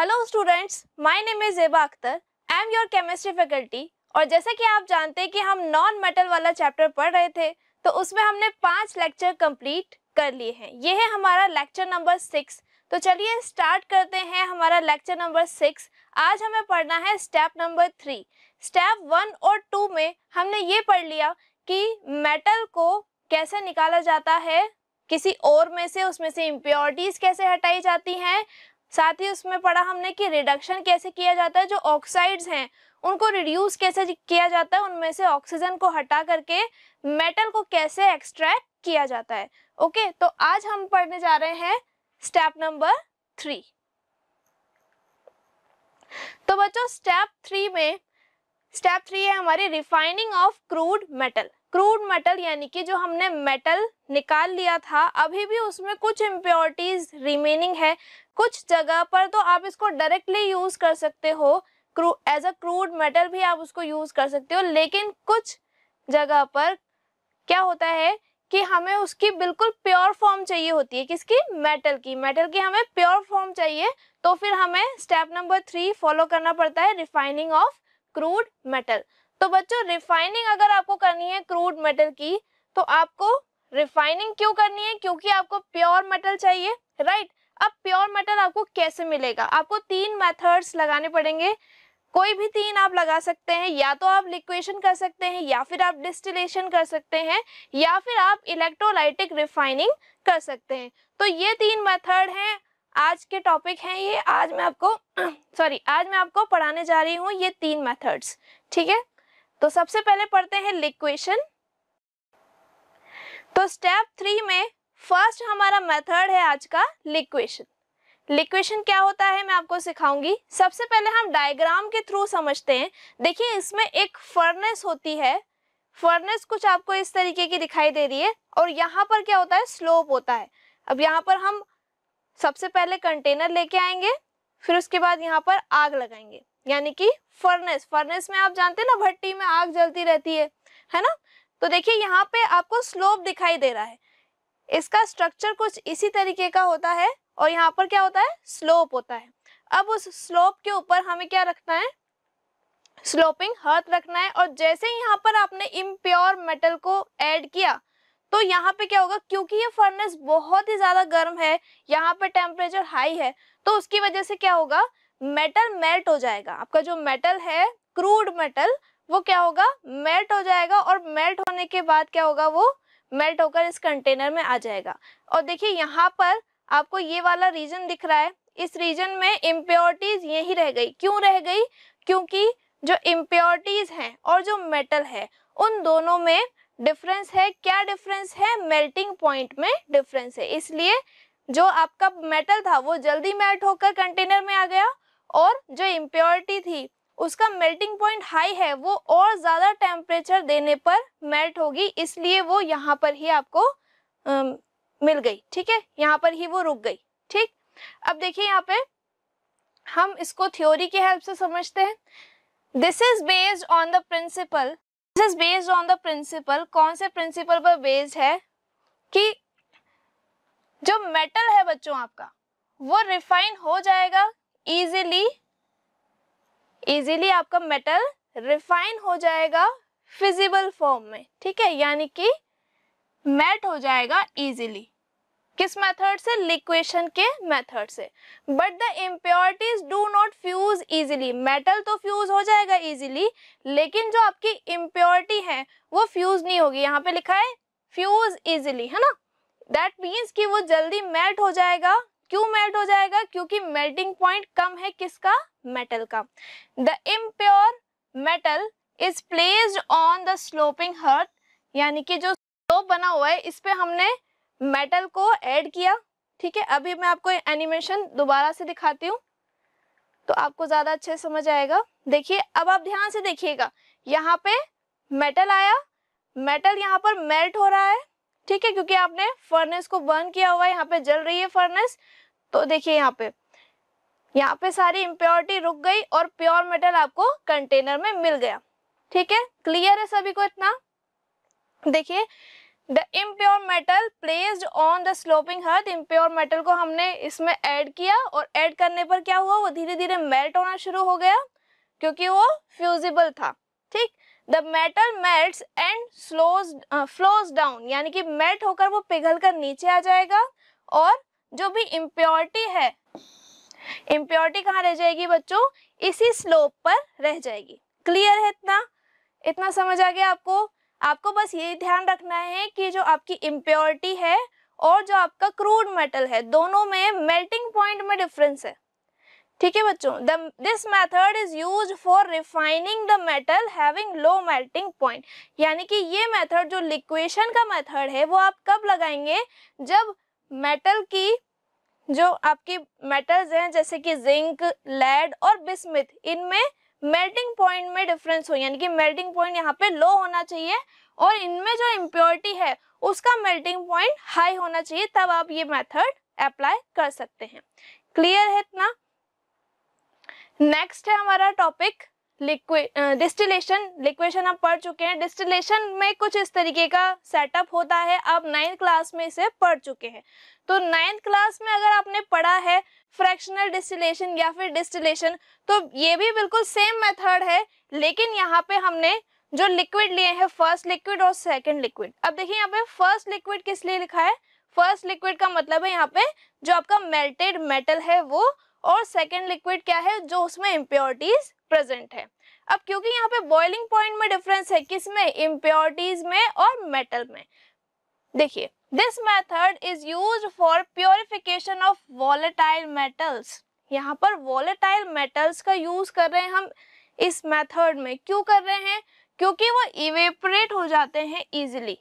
Hello students my name is Zeba Akhtar I am your chemistry faculty और जैसे कि आप जानते हैं कि हम नॉन मेटल वाला चैप्टर पढ़ रहे थे तो उसमें हमने पांच लेक्चर कंप्लीट कर लिए हैं ये है हमारा लेक्चर नंबर सिक्स तो चलिए स्टार्ट करते हैं हमारा लेक्चर नंबर सिक्स आज हमें पढ़ना है step number three step one और टू में हमने ये पढ़ लिया कि मेटल को कैसे निकाला जाता है किसी और में से उसमें से इम्प्योरिटीज कैसे हटाई जाती हैं साथ ही उसमें पढ़ा हमने कि रिडक्शन कैसे किया जाता है जो ऑक्साइड्स हैं उनको रिड्यूस कैसे किया जाता है उनमें से ऑक्सीजन को हटा करके मेटल को कैसे एक्सट्रैक्ट किया जाता है ओके तो आज हम पढ़ने जा रहे हैं स्टेप नंबर थ्री तो बच्चों स्टेप थ्री में स्टेप थ्री है हमारी refining of crude metal crude metal यानी कि जो हमने मेटल निकाल लिया था अभी भी उसमें कुछ इम्प्योरिटीज रिमेनिंग है कुछ जगह पर तो आप इसको डायरेक्टली यूज कर सकते हो cru as a crude metal भी आप उसको यूज कर सकते हो लेकिन कुछ जगह पर क्या होता है कि हमें उसकी बिल्कुल प्योर फॉर्म चाहिए होती है किसकी मेटल की मेटल की हमें प्योर फॉर्म चाहिए तो फिर हमें स्टेप नंबर थ्री फॉलो करना पड़ता है रिफाइनिंग ऑफ क्रूड मेटल तो बच्चों रिफाइनिंग अगर आपको करनी है क्रूड मेटल की तो आपको रिफाइनिंग क्यों करनी है क्योंकि आपको प्योर मेटल चाहिए राइट अब प्योर मटर आपको कैसे मिलेगा आपको तीन मेथड्स लगाने पड़ेंगे कोई भी तीन आप लगा सकते हैं या तो आप लिक्वेशन कर सकते हैं या फिर आप डिस्टिलेशन कर सकते हैं या फिर आप इलेक्ट्रोलाइटिक रिफाइनिंग कर सकते हैं तो ये तीन मेथड हैं आज के टॉपिक हैं ये आज मैं आपको सॉरी आज मैं आपको पढ़ाने जा रही हूँ ये तीन मेथड्स ठीक है तो सबसे पहले पढ़ते हैं लिक्वेशन तो स्टेप थ्री में फर्स्ट हमारा मेथड है आज का लिक्वेशन लिक्वेशन क्या होता है मैं आपको सिखाऊंगी सबसे पहले हम डायग्राम के थ्रू समझते हैं देखिए इसमें एक फर्नेस होती है फर्नेस कुछ आपको इस तरीके की दिखाई दे रही है और यहाँ पर क्या होता है स्लोप होता है अब यहाँ पर हम सबसे पहले कंटेनर लेके आएंगे फिर उसके बाद यहाँ पर आग लगाएंगे यानी कि फर्नेस फर्नेस में आप जानते हैं ना भट्टी में आग जलती रहती है है ना तो देखिए यहाँ पे आपको स्लोप दिखाई दे रहा है इसका स्ट्रक्चर कुछ इसी तरीके का होता है और यहाँ पर क्या होता है स्लोप होता है अब उस स्लोप के ऊपर हमें क्या रखना है स्लोपिंग हर्थ रखना है और जैसे यहाँ पर आपने इम्प्योर मेटल को ऐड किया तो यहाँ पे क्या होगा क्योंकि ये फर्नेस बहुत ही ज़्यादा गर्म है यहाँ पे टेम्परेचर हाई है तो उसकी वजह से क्या होगा मेटल मेल्ट हो जाएगा आपका जो मेटल है क्रूड मेटल वो क्या होगा मेल्ट हो जाएगा और मेल्ट होने के बाद क्या होगा वो मेल्ट होकर इस कंटेनर में आ जाएगा और देखिए यहाँ पर आपको ये वाला रीजन दिख रहा है इस रीजन में इम्प्योरिटीज यही रह गई क्यों रह गई क्योंकि जो इम्प्योरिटीज हैं और जो मेटल है उन दोनों में डिफरेंस है क्या डिफरेंस है मेल्टिंग पॉइंट में डिफरेंस है इसलिए जो आपका मेटल था वो जल्दी मेल्ट होकर कंटेनर में आ गया और जो इम्प्योरिटी थी उसका मेल्टिंग पॉइंट हाई है वो और ज़्यादा टेम्परेचर देने पर मेल्ट होगी इसलिए वो यहाँ पर ही आपको आ, मिल गई ठीक है यहाँ पर ही वो रुक गई ठीक अब देखिए यहाँ पे हम इसको थ्योरी की हेल्प से समझते हैं this is based on the principle this is based on the principle कौन से प्रिंसिपल पर बेस्ड है कि जो मेटल है बच्चों आपका वो रिफाइन हो जाएगा इजीली इजीली आपका मेटल रिफाइन हो जाएगा फिजिबल फॉर्म में ठीक है यानी कि मेल्ट हो जाएगा इजीली किस मेथड से लिक्वेशन के मेथड से but the impurities do not fuse easily metal तो फ्यूज हो जाएगा इजीली लेकिन जो आपकी इम्प्योरिटी है वो फ्यूज नहीं होगी यहाँ पे लिखा है फ्यूज इजीली है ना दैट मीन्स कि वो जल्दी मेल्ट हो जाएगा क्यों मेल्ट हो जाएगा क्योंकि मेल्टिंग पॉइंट कम है किसका मेटल का the impure metal is placed on the sloping hearth यानी कि जो स्लोप बना हुआ है इस पर हमने मेटल को ऐड किया ठीक है अभी मैं आपको एनिमेशन दोबारा से दिखाती हूँ तो आपको ज़्यादा अच्छे समझ आएगा देखिए अब आप ध्यान से देखिएगा यहाँ पे मेटल आया मेटल यहाँ पर मेल्ट हो रहा है ठीक है क्योंकि आपने फर्नेस को बर्न किया हुआ है यहाँ पे जल रही है फर्नेस तो देखिए यहाँ पे यहाँ पे सारी इम्प्योरिटी रुक गई और प्योर मेटल आपको कंटेनर में मिल गया ठीक है क्लियर है सभी को इतना देखिए the impure metal placed on the sloping hearth impure metal को हमने इसमें ऐड किया और ऐड करने पर क्या हुआ वो धीरे धीरे मेल्ट होना शुरू हो गया क्योंकि वो फ्यूजिबल था ठीक the metal melt and slows flows down यानी कि मेल्ट होकर वो पिघल कर नीचे आ जाएगा और जो भी इम्प्योरिटी है इम्प्योरिटी कहाँ रह जाएगी बच्चों इसी स्लोप पर रह जाएगी क्लियर है इतना इतना समझ आ गया आपको आपको बस ये ध्यान रखना है कि जो आपकी इम्प्योरिटी है और जो आपका क्रूड मेटल है दोनों में मेल्टिंग पॉइंट में डिफरेंस है ठीक है बच्चों the this method is use for refining the metal having low melting point यानी कि ये मेथड जो लिक्वेशन का मेथड है वो आप कब लगाएंगे जब मेटल की जो आपकी मेटल्स हैं जैसे कि जिंक लेड और बिस्मिथ इनमें मेल्टिंग पॉइंट में डिफरेंस हो यानी कि मेल्टिंग पॉइंट यहाँ पे लो होना चाहिए और इनमें जो इम्प्योरिटी है उसका मेल्टिंग पॉइंट हाई होना चाहिए तब आप ये मेथड अप्लाई कर सकते हैं क्लियर है इतना नेक्स्ट है हमारा टॉपिक लिक्विड डिस्टिलेशन लिक्वेशन आप पढ़ चुके हैं डिस्टिलेशन में कुछ इस तरीके का सेटअप होता है आप नाइन्थ क्लास में इसे पढ़ चुके हैं तो नाइन्थ क्लास में अगर आपने पढ़ा है फ्रैक्शनल डिस्टिलेशन या फिर डिस्टिलेशन तो ये भी बिल्कुल सेम मेथड है लेकिन यहाँ पे हमने जो लिक्विड लिए हैं फर्स्ट लिक्विड और सेकेंड लिक्विड अब देखिए यहाँ पे फर्स्ट लिक्विड किस लिए लिखा है फर्स्ट लिक्विड का मतलब है यहाँ पे जो आपका मेल्टेड मेटल है वो और सेकेंड लिक्विड क्या है जो उसमें इम्प्योरिटीज प्रेजेंट है अब क्योंकि यहाँ पे बॉइलिंग पॉइंट में डिफरेंस है किस में इम्प्योरिटीज में और मेटल में देखिए this method is use for purification of volatile metals यहाँ पर वॉलेटाइल मेटल्स का यूज कर रहे हैं हम इस मेथड में क्यों कर रहे हैं क्योंकि वो इवेपरेट हो जाते हैं इजिली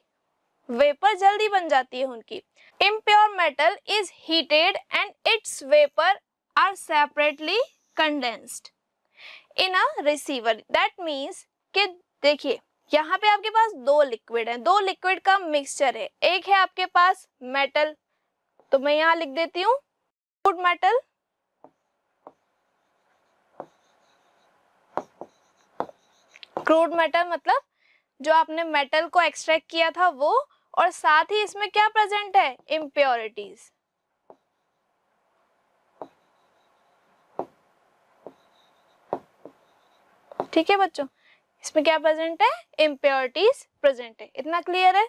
वेपर जल्दी बन जाती है उनकी impure metal is heated and its vapour are separately condensed in a receiver that means कि देखिए यहाँ पे आपके पास दो लिक्विड हैं दो लिक्विड का मिक्सचर है एक है आपके पास मेटल तो मैं यहाँ लिख देती हूँ फूड मेटल क्रूड मेटल मतलब जो आपने मेटल को एक्सट्रैक्ट किया था वो और साथ ही इसमें क्या प्रेजेंट है इम्प्योरिटीज ठीक है बच्चों इसमें क्या प्रेजेंट है इम्प्योरिटीज प्रेजेंट है इतना क्लियर है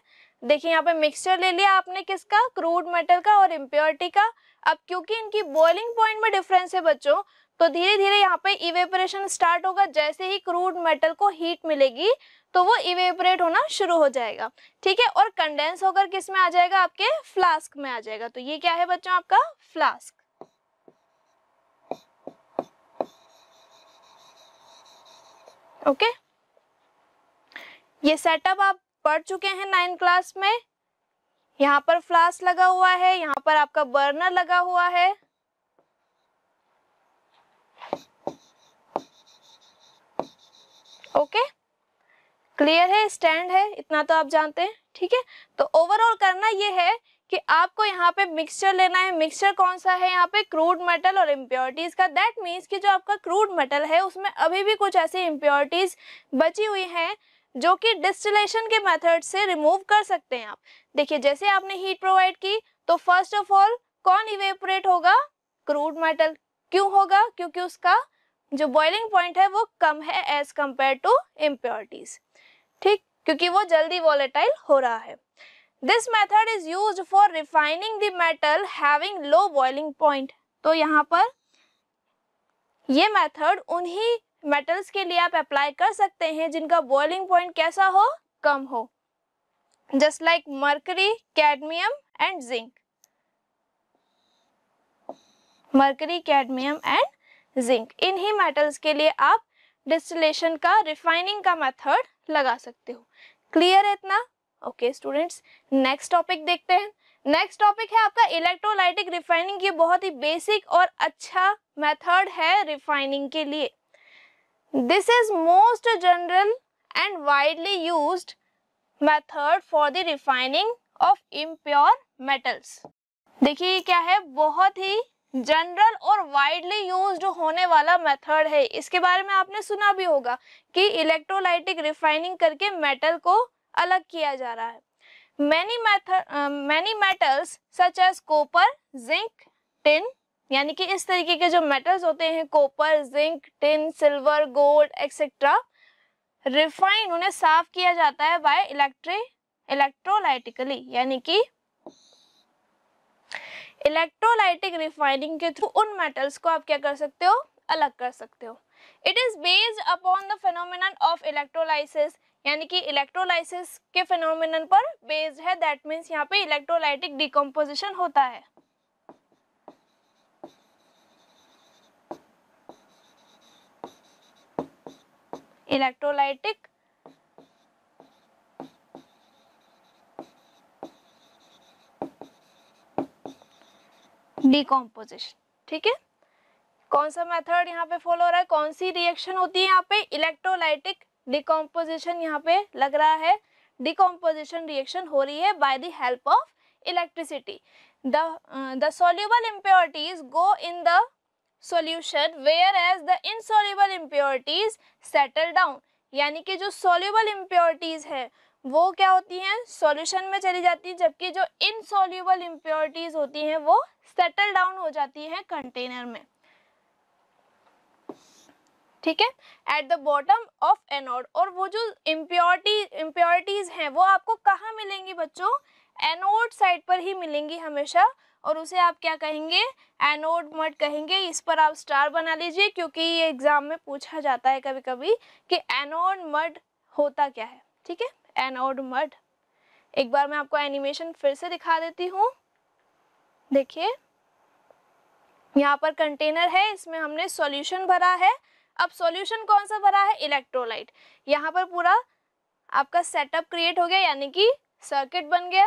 देखिए यहाँ पे मिक्सचर ले लिया आपने किसका क्रूड मेटल का और इम्प्योरिटी का अब क्योंकि इनकी बॉइलिंग पॉइंट में डिफरेंस है बच्चों तो धीरे धीरे यहाँ पे इवेपरेशन स्टार्ट होगा जैसे ही क्रूड मेटल को हीट मिलेगी तो वो इवेपरेट होना शुरू हो जाएगा ठीक है और कंडेंस होकर किस में आ जाएगा आपके फ्लास्क में आ जाएगा तो ये क्या है बच्चों आपका फ्लास्क ओके ये सेटअप आप पढ़ चुके हैं नाइन क्लास में यहाँ पर फ्लास्क लगा हुआ है यहाँ पर आपका बर्नर लगा हुआ है ओके क्लियर है स्टैंड है इतना तो आप जानते हैं ठीक है तो ओवरऑल करना ये है कि आपको यहाँ पे मिक्सचर लेना है मिक्सचर कौन सा है यहाँ पे क्रूड मेटल और इम्प्योरिटीज़ का दैट मीन्स कि जो आपका क्रूड मेटल है उसमें अभी भी कुछ ऐसी इम्प्योरिटीज़ बची हुई हैं जो कि डिस्टिलेशन के मेथड से रिमूव कर सकते हैं आप देखिए जैसे आपने हीट प्रोवाइड की तो फर्स्ट ऑफ ऑल कौन इवेपोरेट होगा क्रूड मेटल क्यों होगा क्योंकि उसका जो बॉइलिंग पॉइंट है वो कम है एज कम्पेयर टू इम्प्योरिटीज ठीक क्योंकि वो जल्दी वॉलेटाइल हो रहा है this method is use for refining the metal having low boiling point तो यहाँ पर ये मेथड उन्हीं मेटल्स के लिए आप अप्लाई कर सकते हैं जिनका बॉइलिंग पॉइंट कैसा हो कम हो just like mercury cadmium and zinc mercury cadmium and zinc इन्हीं मेटल्स के लिए आप डिस्टिलेशन का रिफाइनिंग का मेथड लगा सकते हो क्लियर है इतना ओके स्टूडेंट्स नेक्स्ट टॉपिक देखते हैं नेक्स्ट टॉपिक है आपका इलेक्ट्रोलाइटिक रिफाइनिंग ये बहुत ही बेसिक और अच्छा मेथड है रिफाइनिंग के लिए this is most general and widely use method for the refining of impure metals देखिए क्या है बहुत ही जनरल और वाइडली यूज होने वाला मेथड है इसके बारे में आपने सुना भी होगा कि इलेक्ट्रोलाइटिक रिफाइनिंग करके मेटल को अलग किया जा रहा है many many metals such as copper zinc tin यानी कि इस तरीके के जो मेटल्स होते हैं copper zinc tin silver gold etcetera refine उन्हें साफ किया जाता है बाय इलेक्ट्री इलेक्ट्रोलाइटिकली यानी कि इलेक्ट्रोलाइटिक रिफाइनिंग के थ्रू उन मेटल्स को आप क्या कर सकते हो अलग कर सकते हो it is based upon the phenomenon of electrolysis यानी कि इलेक्ट्रोलाइसिस के फिनोमिन पर बेस्ड है दैट मीन्स यहाँ पे इलेक्ट्रोलाइटिक डिकम्पोजिशन होता है इलेक्ट्रोलाइटिक डिकम्पोजिशन ठीक है कौन सा मेथड यहाँ पे फॉलो हो रहा है कौन सी रिएक्शन होती है यहाँ पे इलेक्ट्रोलाइटिक डिकम्पोजिशन यहाँ पे लग रहा है डिकम्पोजिशन रिएक्शन हो रही है by the help of electricity the soluble impurities go in the solution whereas the insoluble impurities settle down यानी कि जो सोल्यूबल इम्प्योरिटीज है वो क्या होती हैं सोल्यूशन में चली जाती हैं जबकि जो इन सोल्यूबल इम्प्योरिटीज़ होती हैं वो सेटल डाउन हो जाती हैं कंटेनर में ठीक है at the bottom of anode और वो जो इम्प्योरिटी इम्प्योरिटीज हैं वो आपको कहाँ मिलेंगी बच्चों एनोड साइड पर ही मिलेंगी हमेशा और उसे आप क्या कहेंगे एनोड मट कहेंगे इस पर आप स्टार बना लीजिए क्योंकि ये एग्ज़ाम में पूछा जाता है कभी कभी कि एनोड मड होता क्या है ठीक है एनोड मड एक बार मैं आपको एनिमेशन फिर से दिखा देती हूँ देखिए यहाँ पर कंटेनर है इसमें हमने सॉल्यूशन भरा है अब सॉल्यूशन कौन सा भरा है इलेक्ट्रोलाइट यहाँ पर पूरा आपका सेटअप क्रिएट हो गया यानी कि सर्किट बन गया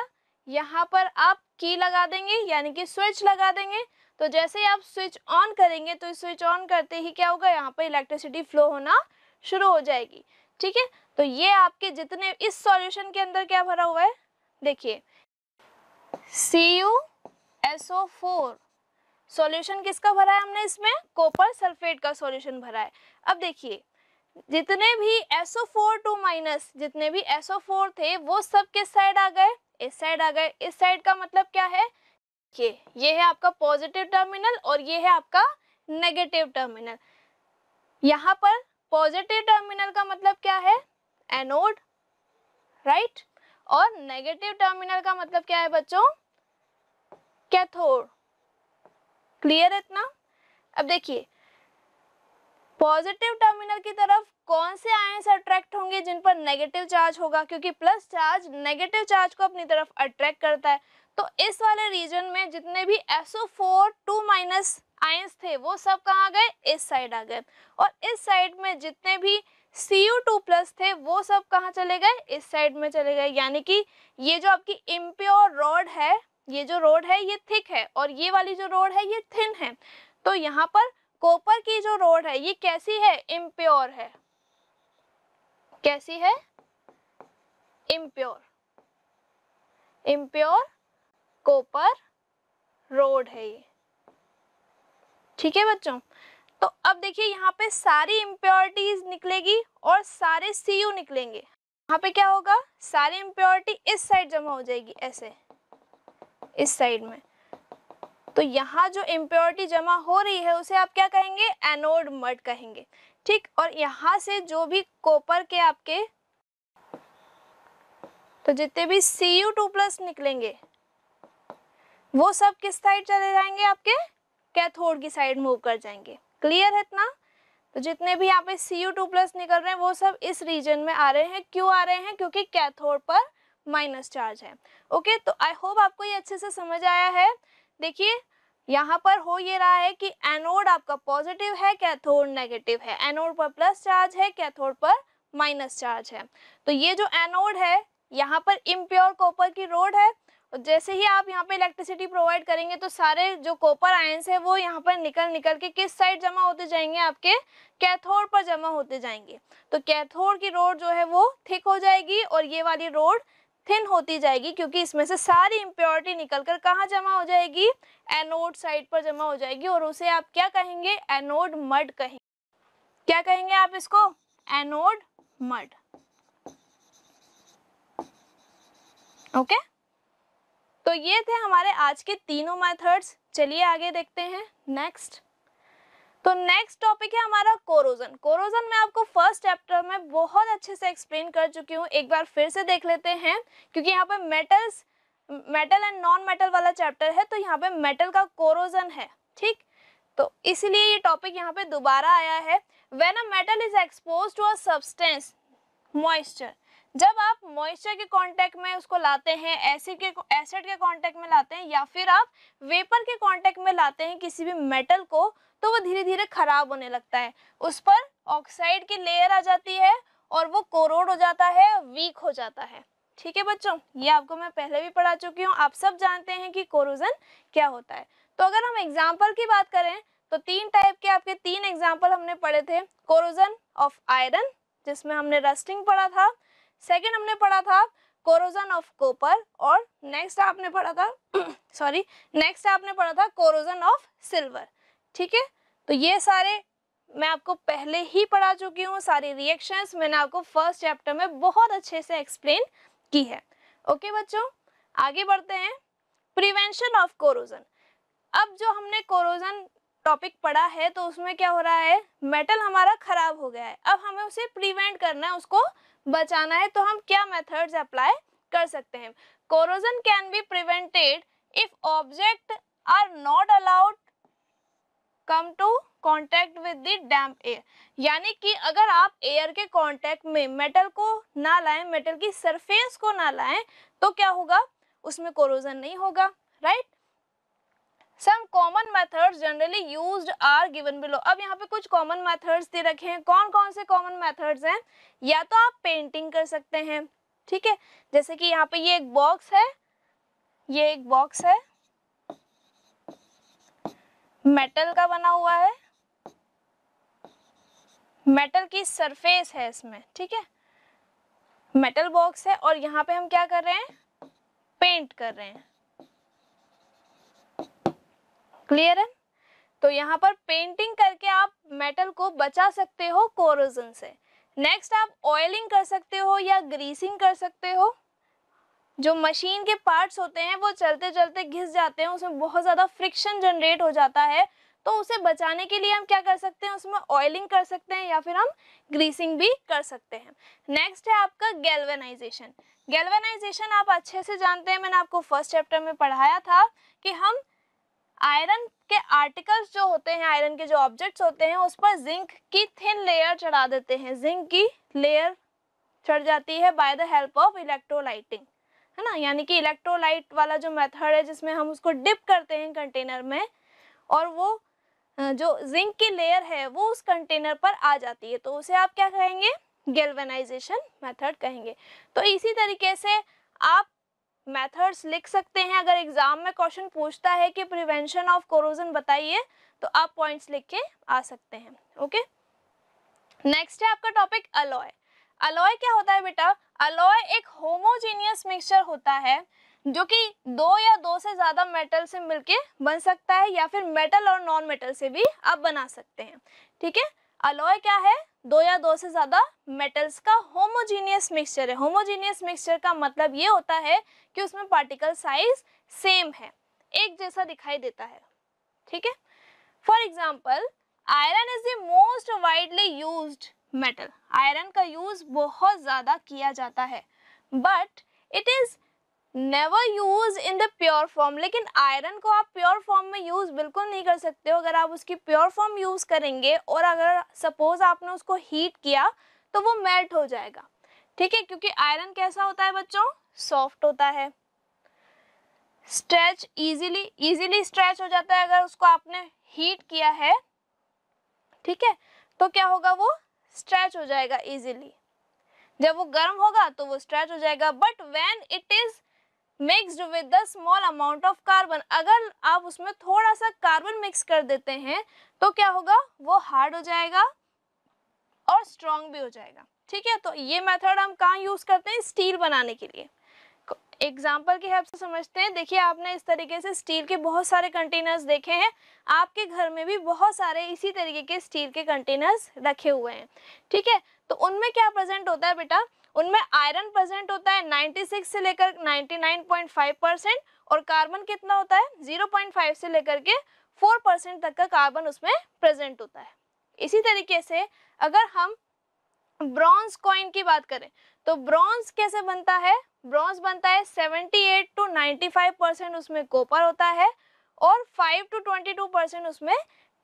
यहाँ पर आप की लगा देंगे यानी कि स्विच लगा देंगे तो जैसे ही आप स्विच ऑन करेंगे तो स्विच ऑन करते ही क्या होगा यहाँ पर इलेक्ट्रिसिटी फ्लो होना शुरू हो जाएगी ठीक है तो ये आपके जितने इस सॉल्यूशन के अंदर क्या भरा हुआ है देखिए C U S O four solution किसका भरा है हमने इसमें कॉपर सल्फेट का सॉल्यूशन भरा है अब देखिए जितने भी SO4 टू माइनस जितने भी SO4 थे वो सब किस साइड आ गए इस साइड आ गए इस साइड का मतलब क्या है ये ये है आपका पॉजिटिव टर्मिनल और ये है आपका नेगेटिव टर्मिनल यहाँ पर पॉजिटिव टर्मिनल का मतलब क्या है एनोड राइट और नेगेटिव टर्मिनल का मतलब क्या है बच्चों कैथोड क्लियर है इतना अब देखिए पॉजिटिव टर्मिनल की तरफ कौन से आयंस अट्रैक्ट होंगे जिन पर नेगेटिव चार्ज होगा क्योंकि प्लस चार्ज नेगेटिव चार्ज को अपनी तरफ अट्रैक्ट करता है तो इस वाले रीजन में जितने भी S O four two minus ions थे वो सब कहाँ गए इस साइड आ गए और इस साइड में जितने भी सी यू टू प्लस थे वो सब कहाँ चले गए इस साइड में चले गए यानी कि ये जो आपकी इम्प्योर रॉड है ये जो रोड है ये थिक है और ये वाली जो रोड है ये थिन है तो यहाँ पर कॉपर की जो रोड है ये कैसी है इम्प्योर है कैसी है इम्प्योर इम्प्योर कॉपर रोड है ये ठीक है बच्चों तो अब देखिए यहाँ पे सारी इम्प्योरिटीज निकलेगी और सारे सीयू निकलेंगे यहाँ पे क्या होगा सारी इम्प्योरिटी इस साइड जमा हो जाएगी ऐसे इस साइड में तो यहाँ जो इम्प्योरिटी जमा हो रही है उसे आप क्या कहेंगे एनोड मड कहेंगे ठीक और यहाँ से जो भी कॉपर के आपके तो जितने भी सी यू टू प्लस निकलेंगे वो सब किस साइड चले जाएंगे आपके कैथोड की साइड मूव कर जाएंगे क्लियर है इतना तो जितने भी यहाँ पे सी यू टू प्लस निकल रहे हैं वो सब इस रीजन में आ रहे हैं क्यों आ रहे हैं क्योंकि कैथोड पर माइनस चार्ज है ओके तो आई होप आपको ये अच्छे से समझ आया है देखिए यहाँ पर हो ये रहा है कि एनोड आपका पॉजिटिव है कैथोड नेगेटिव है एनोड पर प्लस चार्ज है कैथोड पर माइनस चार्ज है तो ये जो एनोड है यहाँ पर इम्प्योर कॉपर की रोड है और जैसे ही आप यहाँ पे इलेक्ट्रिसिटी प्रोवाइड करेंगे तो सारे जो कॉपर आयंस है वो यहाँ पर निकल निकल के किस साइड जमा होते जाएंगे आपके कैथोड पर जमा होते जाएंगे तो कैथोड की रोड जो है वो थिक हो जाएगी और ये वाली रोड थिन होती जाएगी क्योंकि इसमें से सारी इम्प्योरिटी निकलकर कहाँ जमा हो जाएगी एनोड साइड पर जमा हो जाएगी और उसे आप क्या कहेंगे एनोड मड कहेंगे क्या कहेंगे आप इसको एनोड मड ओके तो ये थे हमारे आज के तीनों मेथड्स चलिए आगे देखते हैं नेक्स्ट तो नेक्स्ट टॉपिक है हमारा कोरोजन कोरोजन मैं आपको फर्स्ट चैप्टर में बहुत अच्छे से एक्सप्लेन कर चुकी हूँ एक बार फिर से देख लेते हैं क्योंकि यहाँ पर metals metal and non metal वाला चैप्टर है तो यहाँ पे मेटल का कोरोजन है ठीक तो इसलिए ये टॉपिक यहाँ पे दोबारा आया है when a metal is expose to a substance moisture जब आप मॉइस्चर के कांटेक्ट में उसको लाते हैं एसिड के एसिड के कांटेक्ट में लाते हैं या फिर आप वेपर के कांटेक्ट में लाते हैं किसी भी मेटल को तो वो धीरे धीरे खराब होने लगता है उस पर ऑक्साइड की लेयर आ जाती है और वो कोरोड हो जाता है वीक हो जाता है ठीक है बच्चों ये आपको मैं पहले भी पढ़ा चुकी हूँ आप सब जानते हैं कि कोरोजन क्या होता है तो अगर हम एग्जाम्पल की बात करें तो तीन टाइप के आपके तीन एग्जाम्पल हमने पढ़े थे कोरोजन ऑफ आयरन जिसमें हमने रस्टिंग पढ़ा था सेकेंड हमने पढ़ा था कोरोजन ऑफ कॉपर और नेक्स्ट आपने पढ़ा था सॉरी नेक्स्ट आपने पढ़ा था कोरोजन ऑफ सिल्वर ठीक है तो ये सारे मैं आपको पहले ही पढ़ा चुकी हूँ सारी रिएक्शंस मैंने आपको फर्स्ट चैप्टर में बहुत अच्छे से एक्सप्लेन की है ओके बच्चों आगे बढ़ते हैं प्रिवेंशन ऑफ कोरोजन अब जो हमने कोरोजन टॉपिक पढ़ा है तो उसमें क्या हो रहा है मेटल हमारा ख़राब हो गया है अब हमें उसे प्रिवेंट करना है उसको बचाना है तो हम क्या मेथड्स अप्लाई कर सकते हैं corrosion can be prevented if object are not allowed come to contact with the damp air यानी कि अगर आप एयर के कांटेक्ट में मेटल को ना लाएं मेटल की सरफेस को ना लाएं तो क्या होगा उसमें कोरोजन नहीं होगा right right? Some common methods generally used are given below अब यहाँ पे कुछ कॉमन मेथड्स दे रखे हैं कौन कौन से कॉमन मेथड्स हैं या तो आप पेंटिंग कर सकते हैं ठीक है जैसे कि यहाँ पे ये एक बॉक्स है ये एक बॉक्स है मेटल का बना हुआ है मेटल की सरफेस है इसमें ठीक है मेटल बॉक्स है और यहाँ पे हम क्या कर रहे हैं पेंट कर रहे हैं क्लियर है तो यहाँ पर पेंटिंग करके आप मेटल को बचा सकते हो कोरोजन से नेक्स्ट आप ऑयलिंग कर सकते हो या ग्रीसिंग कर सकते हो जो मशीन के पार्ट्स होते हैं वो चलते चलते घिस जाते हैं उसमें बहुत ज़्यादा फ्रिक्शन जनरेट हो जाता है तो उसे बचाने के लिए हम क्या कर सकते हैं उसमें ऑयलिंग कर सकते हैं या फिर हम ग्रीसिंग भी कर सकते हैं नेक्स्ट है आपका गैल्वेनाइजेशन गैल्वेनाइजेशन आप अच्छे से जानते हैं मैंने आपको फर्स्ट चैप्टर में पढ़ाया था कि हम आयरन के आर्टिकल्स जो होते हैं आयरन के जो ऑब्जेक्ट्स होते हैं उस पर जिंक की थिन लेयर चढ़ा देते हैं जिंक की लेयर चढ़ जाती है by the help of electroplating है ना यानी कि इलेक्ट्रोलाइट वाला जो मेथड है जिसमें हम उसको डिप करते हैं कंटेनर में और वो जो जिंक की लेयर है वो उस कंटेनर पर आ जाती है तो उसे आप क्या कहेंगे गेलवेनाइजेशन मेथड कहेंगे तो इसी तरीके से आप मेथड्स लिख सकते हैं अगर एग्जाम में क्वेश्चन पूछता है कि प्रिवेंशन ऑफ कोरोजन बताइए तो आप पॉइंट्स लिख के आ सकते हैं ओके नेक्स्ट है आपका टॉपिक अलॉय अलॉय क्या होता है बेटा अलॉय एक होमोजेनियस मिक्सचर होता है जो कि दो या दो से ज़्यादा मेटल से मिलके बन सकता है या फिर मेटल और नॉन मेटल से भी आप बना सकते हैं ठीक है अलॉय क्या है दो या दो से ज़्यादा मेटल्स का होमोजीनियस मिक्सचर है होमोजीनियस मिक्सचर का मतलब ये होता है कि उसमें पार्टिकल साइज सेम है एक जैसा दिखाई देता है ठीक है for example iron is the most widely use metal iron का यूज बहुत ज़्यादा किया जाता है but it is never use in the pure form लेकिन आयरन को आप प्योर फॉर्म में यूज़ बिल्कुल नहीं कर सकते हो अगर आप उसकी प्योर फॉर्म यूज़ करेंगे और अगर सपोज आपने उसको हीट किया तो वो मेल्ट हो जाएगा ठीक है क्योंकि आयरन कैसा होता है बच्चों सॉफ्ट होता है स्ट्रेच इजीली इजीली स्ट्रेच हो जाता है अगर उसको आपने हीट किया है ठीक है तो क्या होगा वो स्ट्रेच हो जाएगा इजीली जब वो गर्म होगा तो वो स्ट्रेच हो जाएगा but when it is mixed with the small amount of carbon अगर आप उसमें थोड़ा सा कार्बन मिक्स कर देते हैं तो क्या होगा वो हार्ड हो जाएगा और स्ट्रॉन्ग भी हो जाएगा ठीक है तो ये मेथड हम कहाँ यूज़ करते हैं स्टील बनाने के लिए एग्जाम्पल के हेल्प से समझते हैं देखिए आपने इस तरीके से स्टील के बहुत सारे कंटेनर्स देखे हैं आपके घर में भी बहुत सारे इसी तरीके के स्टील के कंटेनर्स रखे हुए हैं ठीक है तो उनमें क्या प्रेजेंट होता है बेटा उनमें आयरन प्रेजेंट होता है 96 से लेकर 99.5 परसेंट और कार्बन कितना होता है 0.5 से लेकर के 4 परसेंट तक का कार्बन उसमें प्रेजेंट होता है इसी तरीके से अगर हम ब्रॉन्ज कॉइन की बात करें तो ब्रॉन्ज कैसे बनता है ब्रॉन्ज बनता है 78 टू 95 परसेंट उसमें कॉपर होता है और 5 टू 22 परसेंट उसमें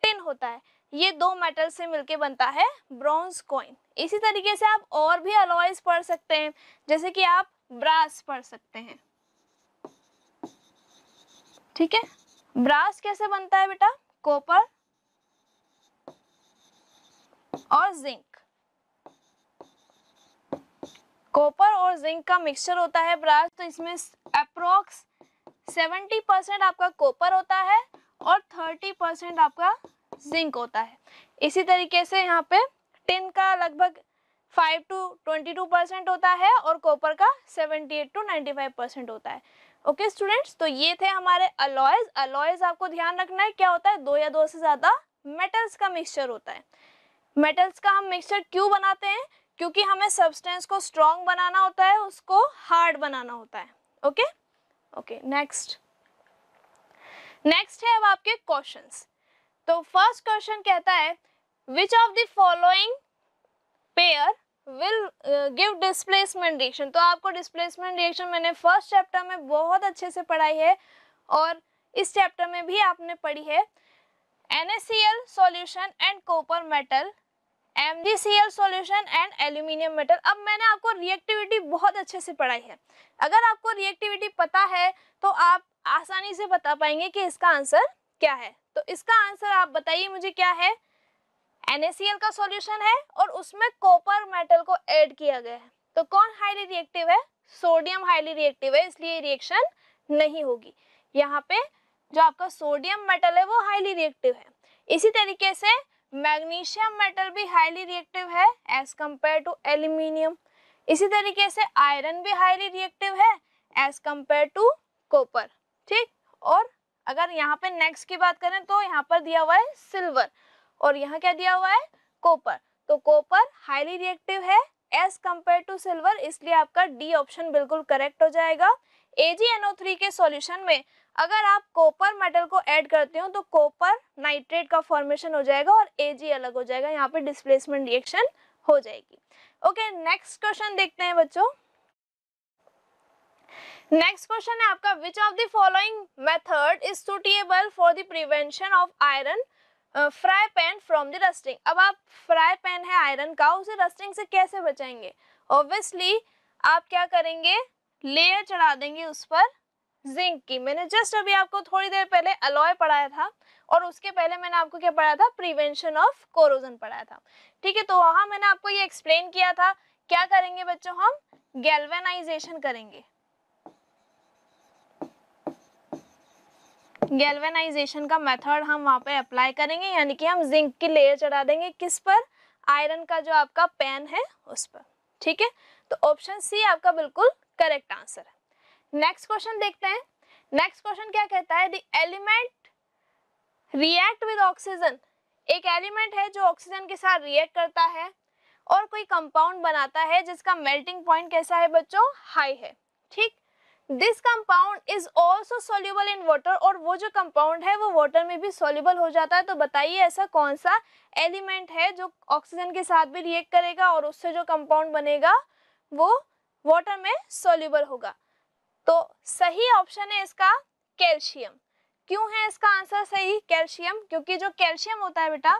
टिन होता है ये दो मेटल से मिलके बनता है ब्रॉन्ज कॉइन इसी तरीके से आप और भी अलॉयज पढ़ सकते हैं जैसे कि आप ब्रास पढ़ सकते हैं ठीक है ब्रास कैसे बनता है बेटा कॉपर और जिंक कॉपर और जिंक का मिक्सचर होता है ब्रास तो इसमें अप्रोक्स 70 परसेंट आपका कॉपर होता है और 30 परसेंट आपका जिंक होता है इसी तरीके से यहाँ पे टिन का लगभग five to twenty two percent होता है और कॉपर का seventy eight to ninety five percent होता है ओके स्टूडेंट्स तो ये थे हमारे अलॉयज अलॉयज आपको ध्यान रखना है क्या होता है दो या दो से ज़्यादा मेटल्स का मिक्सचर होता है मेटल्स का हम मिक्सचर क्यों बनाते हैं क्योंकि हमें सब्सटेंस को स्ट्रॉन्ग बनाना होता है उसको हार्ड बनाना होता है ओके ओके नेक्स्ट नेक्स्ट है अब आपके क्वेश्चंस तो फर्स्ट क्वेश्चन कहता है which of the following pair will give displacement reaction तो आपको डिस्प्लेसमेंट रिएक्शन मैंने फर्स्ट चैप्टर में बहुत अच्छे से पढ़ाई है और इस चैप्टर में भी आपने पढ़ी है N S C L solution and copper metal M G C L solution and aluminium metal अब मैंने आपको रिएक्टिविटी बहुत अच्छे से पढ़ाई है अगर आपको रिएक्टिविटी पता है तो आप आसानी से बता पाएंगे कि इसका आंसर क्या है तो इसका आंसर आप बताइए मुझे क्या है NaCl का सॉल्यूशन है और उसमें कॉपर मेटल को ऐड किया गया है तो कौन हाईली रिएक्टिव है सोडियम हाईली रिएक्टिव है इसलिए रिएक्शन नहीं होगी यहाँ पे जो आपका सोडियम मेटल है वो हाईली रिएक्टिव है इसी तरीके से मैग्नीशियम मेटल भी हाईली रिएक्टिव है एज कम्पेयर टू एल्यूमिनियम इसी तरीके से आयरन भी हाईली रिएक्टिव है एज कम्पेयर टू कॉपर ठीक और अगर यहाँ पे नेक्स्ट की बात करें तो यहाँ पर दिया हुआ है सिल्वर और यहाँ क्या दिया हुआ है कॉपर तो कॉपर हाईली रिएक्टिव है एज कंपेयर टू सिल्वर इसलिए आपका डी ऑप्शन बिल्कुल करेक्ट हो जाएगा AgNO3 के सॉल्यूशन में अगर आप कॉपर मेटल को ऐड करते हो तो कॉपर नाइट्रेट का फॉर्मेशन हो जाएगा और Ag अलग हो जाएगा यहाँ पे डिस्प्लेसमेंट रिएक्शन हो जाएगी ओके नेक्स्ट क्वेश्चन देखते हैं बच्चों नेक्स्ट क्वेश्चन है आपका which of the following method is suitable for the prevention of iron fry pan from the rusting अब आप फ्राई पैन है आयरन का उसे रस्टिंग से कैसे बचाएंगे ऑब्वियसली आप क्या करेंगे लेयर चढ़ा देंगे उस पर जिंक की मैंने जस्ट अभी आपको थोड़ी देर पहले अलॉय पढ़ाया था और उसके पहले मैंने आपको क्या पढ़ाया था प्रिवेंशन ऑफ कोरोजन पढ़ाया था ठीक है तो वहाँ मैंने आपको ये एक्सप्लेन किया था क्या करेंगे बच्चों हम गैल्वेनाइजेशन करेंगे गैल्वेनाइजेशन का मेथड हम वहाँ पे अप्लाई करेंगे यानी कि हम जिंक की लेयर चढ़ा देंगे किस पर आयरन का जो आपका पैन है उस पर ठीक है तो ऑप्शन सी आपका बिल्कुल करेक्ट आंसर है नेक्स्ट क्वेश्चन देखते हैं नेक्स्ट क्वेश्चन क्या कहता है the element react with oxygen एक एलिमेंट है जो ऑक्सीजन के साथ रिएक्ट करता है और कोई कंपाउंड बनाता है जिसका मेल्टिंग पॉइंट कैसा है बच्चों हाई है ठीक this compound is also soluble in water और वो जो कंपाउंड है वो वाटर में भी सोल्यूबल हो जाता है तो बताइए ऐसा कौन सा एलिमेंट है जो ऑक्सीजन के साथ भी रिएक्ट करेगा और उससे जो कंपाउंड बनेगा वो वाटर में सोल्यूबल होगा तो सही ऑप्शन है इसका कैल्शियम क्यों है इसका आंसर सही कैल्शियम क्योंकि जो कैल्शियम होता है बेटा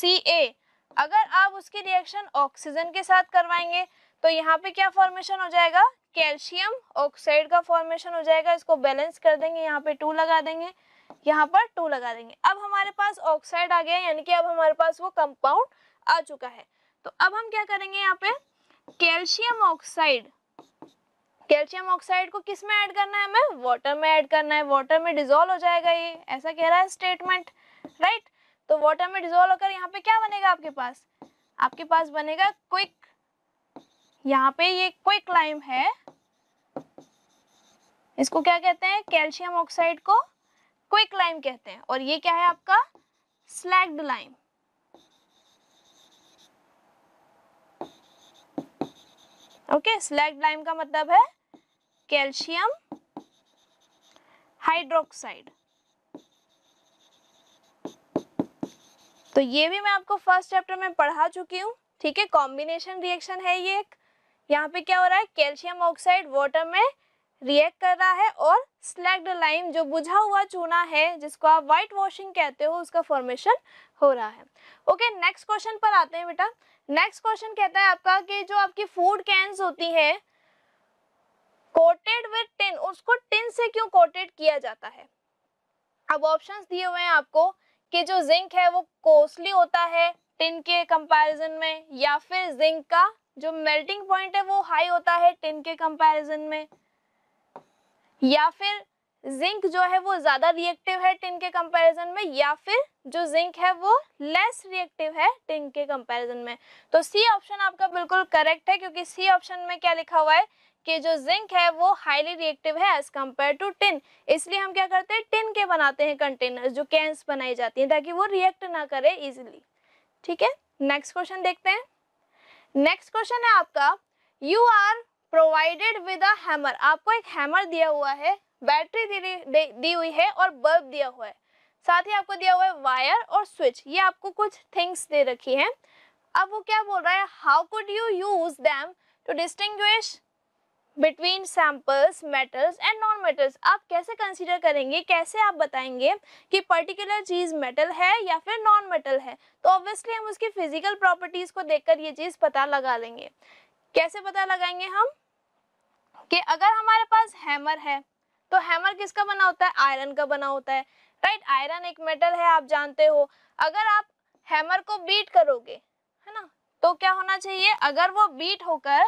सी ए अगर आप उसकी रिएक्शन ऑक्सीजन के साथ करवाएंगे तो यहाँ पे क्या फॉर्मेशन हो जाएगा कैल्शियम ऑक्साइड का फॉर्मेशन हो जाएगा इसको बैलेंस कर देंगे यहाँ पे टू लगा देंगे यहाँ पर टू लगा देंगे अब हमारे पास ऑक्साइड आ गया यानी कि अब हमारे पास वो कंपाउंड आ चुका है तो अब हम क्या करेंगे यहाँ पे कैल्शियम ऑक्साइड कैल्शियम ऑक्साइड को किस में ऐड करना है हमें वाटर में ऐड करना है वाटर में डिजोल्व हो जाएगा ये ऐसा कह रहा है स्टेटमेंट राइट तो वाटर में डिजोल्व होकर यहाँ पे क्या बनेगा आपके पास आपके पास बनेगा क्विक यहाँ पे ये क्विक लाइम है इसको क्या कहते हैं कैल्शियम ऑक्साइड को क्विक लाइम कहते हैं और ये क्या है आपका slaked lime okay slaked lime का मतलब है कैल्शियम हाइड्रोक्साइड तो ये भी मैं आपको फर्स्ट चैप्टर में पढ़ा चुकी हूँ ठीक है कॉम्बिनेशन रिएक्शन है ये एक यहाँ पे क्या हो रहा है कैल्शियम ऑक्साइड वाटर में रिएक्ट कर रहा है और स्लैग्ड लाइम जो बुझा हुआ चूना है जिसको आप वाइट वॉशिंग कहते हो उसका फॉर्मेशन हो रहा है ओके नेक्स्ट क्वेश्चन पर आते हैं बेटा नेक्स्ट क्वेश्चन कहता है आपका कि जो आपकी फूड कैंस होती है कोटेड विद टिन उसको टिन से क्यों कोटेड किया जाता है अब ऑप्शन दिए हुए हैं आपको कि जो जिंक है वो कॉस्टली होता है टिन के कंपैरिजन में या फिर जिंक का जो मेल्टिंग पॉइंट है वो हाई होता है टिन के कंपैरिजन में या फिर जिंक जो है वो ज़्यादा रिएक्टिव है टिन के कंपैरिजन में या फिर जो जिंक है वो लेस रिएक्टिव है टिन के कंपैरिजन में तो सी ऑप्शन आपका बिल्कुल करेक्ट है क्योंकि सी ऑप्शन में क्या लिखा हुआ है कि जो जिंक है वो हाईली रिएक्टिव है एज कम्पेयर टू टिन इसलिए हम क्या करते हैं टिन के बनाते हैं कंटेनर जो कैंस बनाई जाती हैं ताकि वो रिएक्ट ना करे ईजिली ठीक है नेक्स्ट क्वेश्चन देखते हैं नेक्स्ट क्वेश्चन है आपका you are provided with a hammer आपको एक हैमर दिया हुआ है बैटरी दी, दी हुई है और बल्ब दिया हुआ है साथ ही आपको दिया हुआ है वायर और स्विच ये आपको कुछ थिंग्स दे रखी हैं अब वो क्या बोल रहा है how could you use them to distinguish between samples metals and non metals आप कैसे कंसिडर करेंगे कैसे आप बताएंगे कि पर्टिकुलर चीज़ मेटल है या फिर नॉन मेटल है तो ऑब्वियसली हम उसकी फिजिकल प्रॉपर्टीज़ को देखकर ये चीज़ पता लगा लेंगे कैसे पता लगाएंगे हम कि अगर हमारे पास हैमर है तो हैमर किसका बना होता है आयरन का बना होता है राइट right? आयरन एक मेटल है आप जानते हो अगर आप हैमर को बीट करोगे है ना तो क्या होना चाहिए अगर वो बीट होकर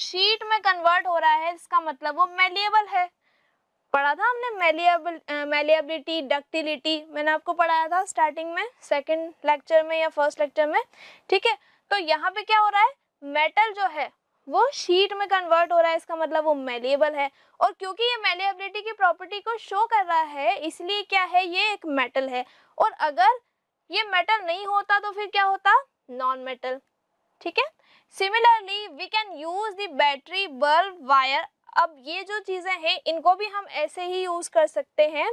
शीट में कन्वर्ट हो रहा है इसका मतलब वो मेलिएबल है पढ़ा था हमने मेलिएबल मेलिएबिलिटी डक्टिलिटी मैंने आपको पढ़ाया था स्टार्टिंग में सेकंड लेक्चर में या फर्स्ट लेक्चर में ठीक है तो यहाँ पे क्या हो रहा है मेटल जो है वो शीट में कन्वर्ट हो रहा है इसका मतलब वो मेलिएबल है और क्योंकि ये मेलिएबिलिटी की प्रॉपर्टी को शो कर रहा है इसलिए क्या है ये एक मेटल है और अगर ये मेटल नहीं होता तो फिर क्या होता नॉन मेटल ठीक है similarly we can use the battery bulb wire अब ये जो चीज़ें हैं इनको भी हम ऐसे ही यूज़ कर सकते हैं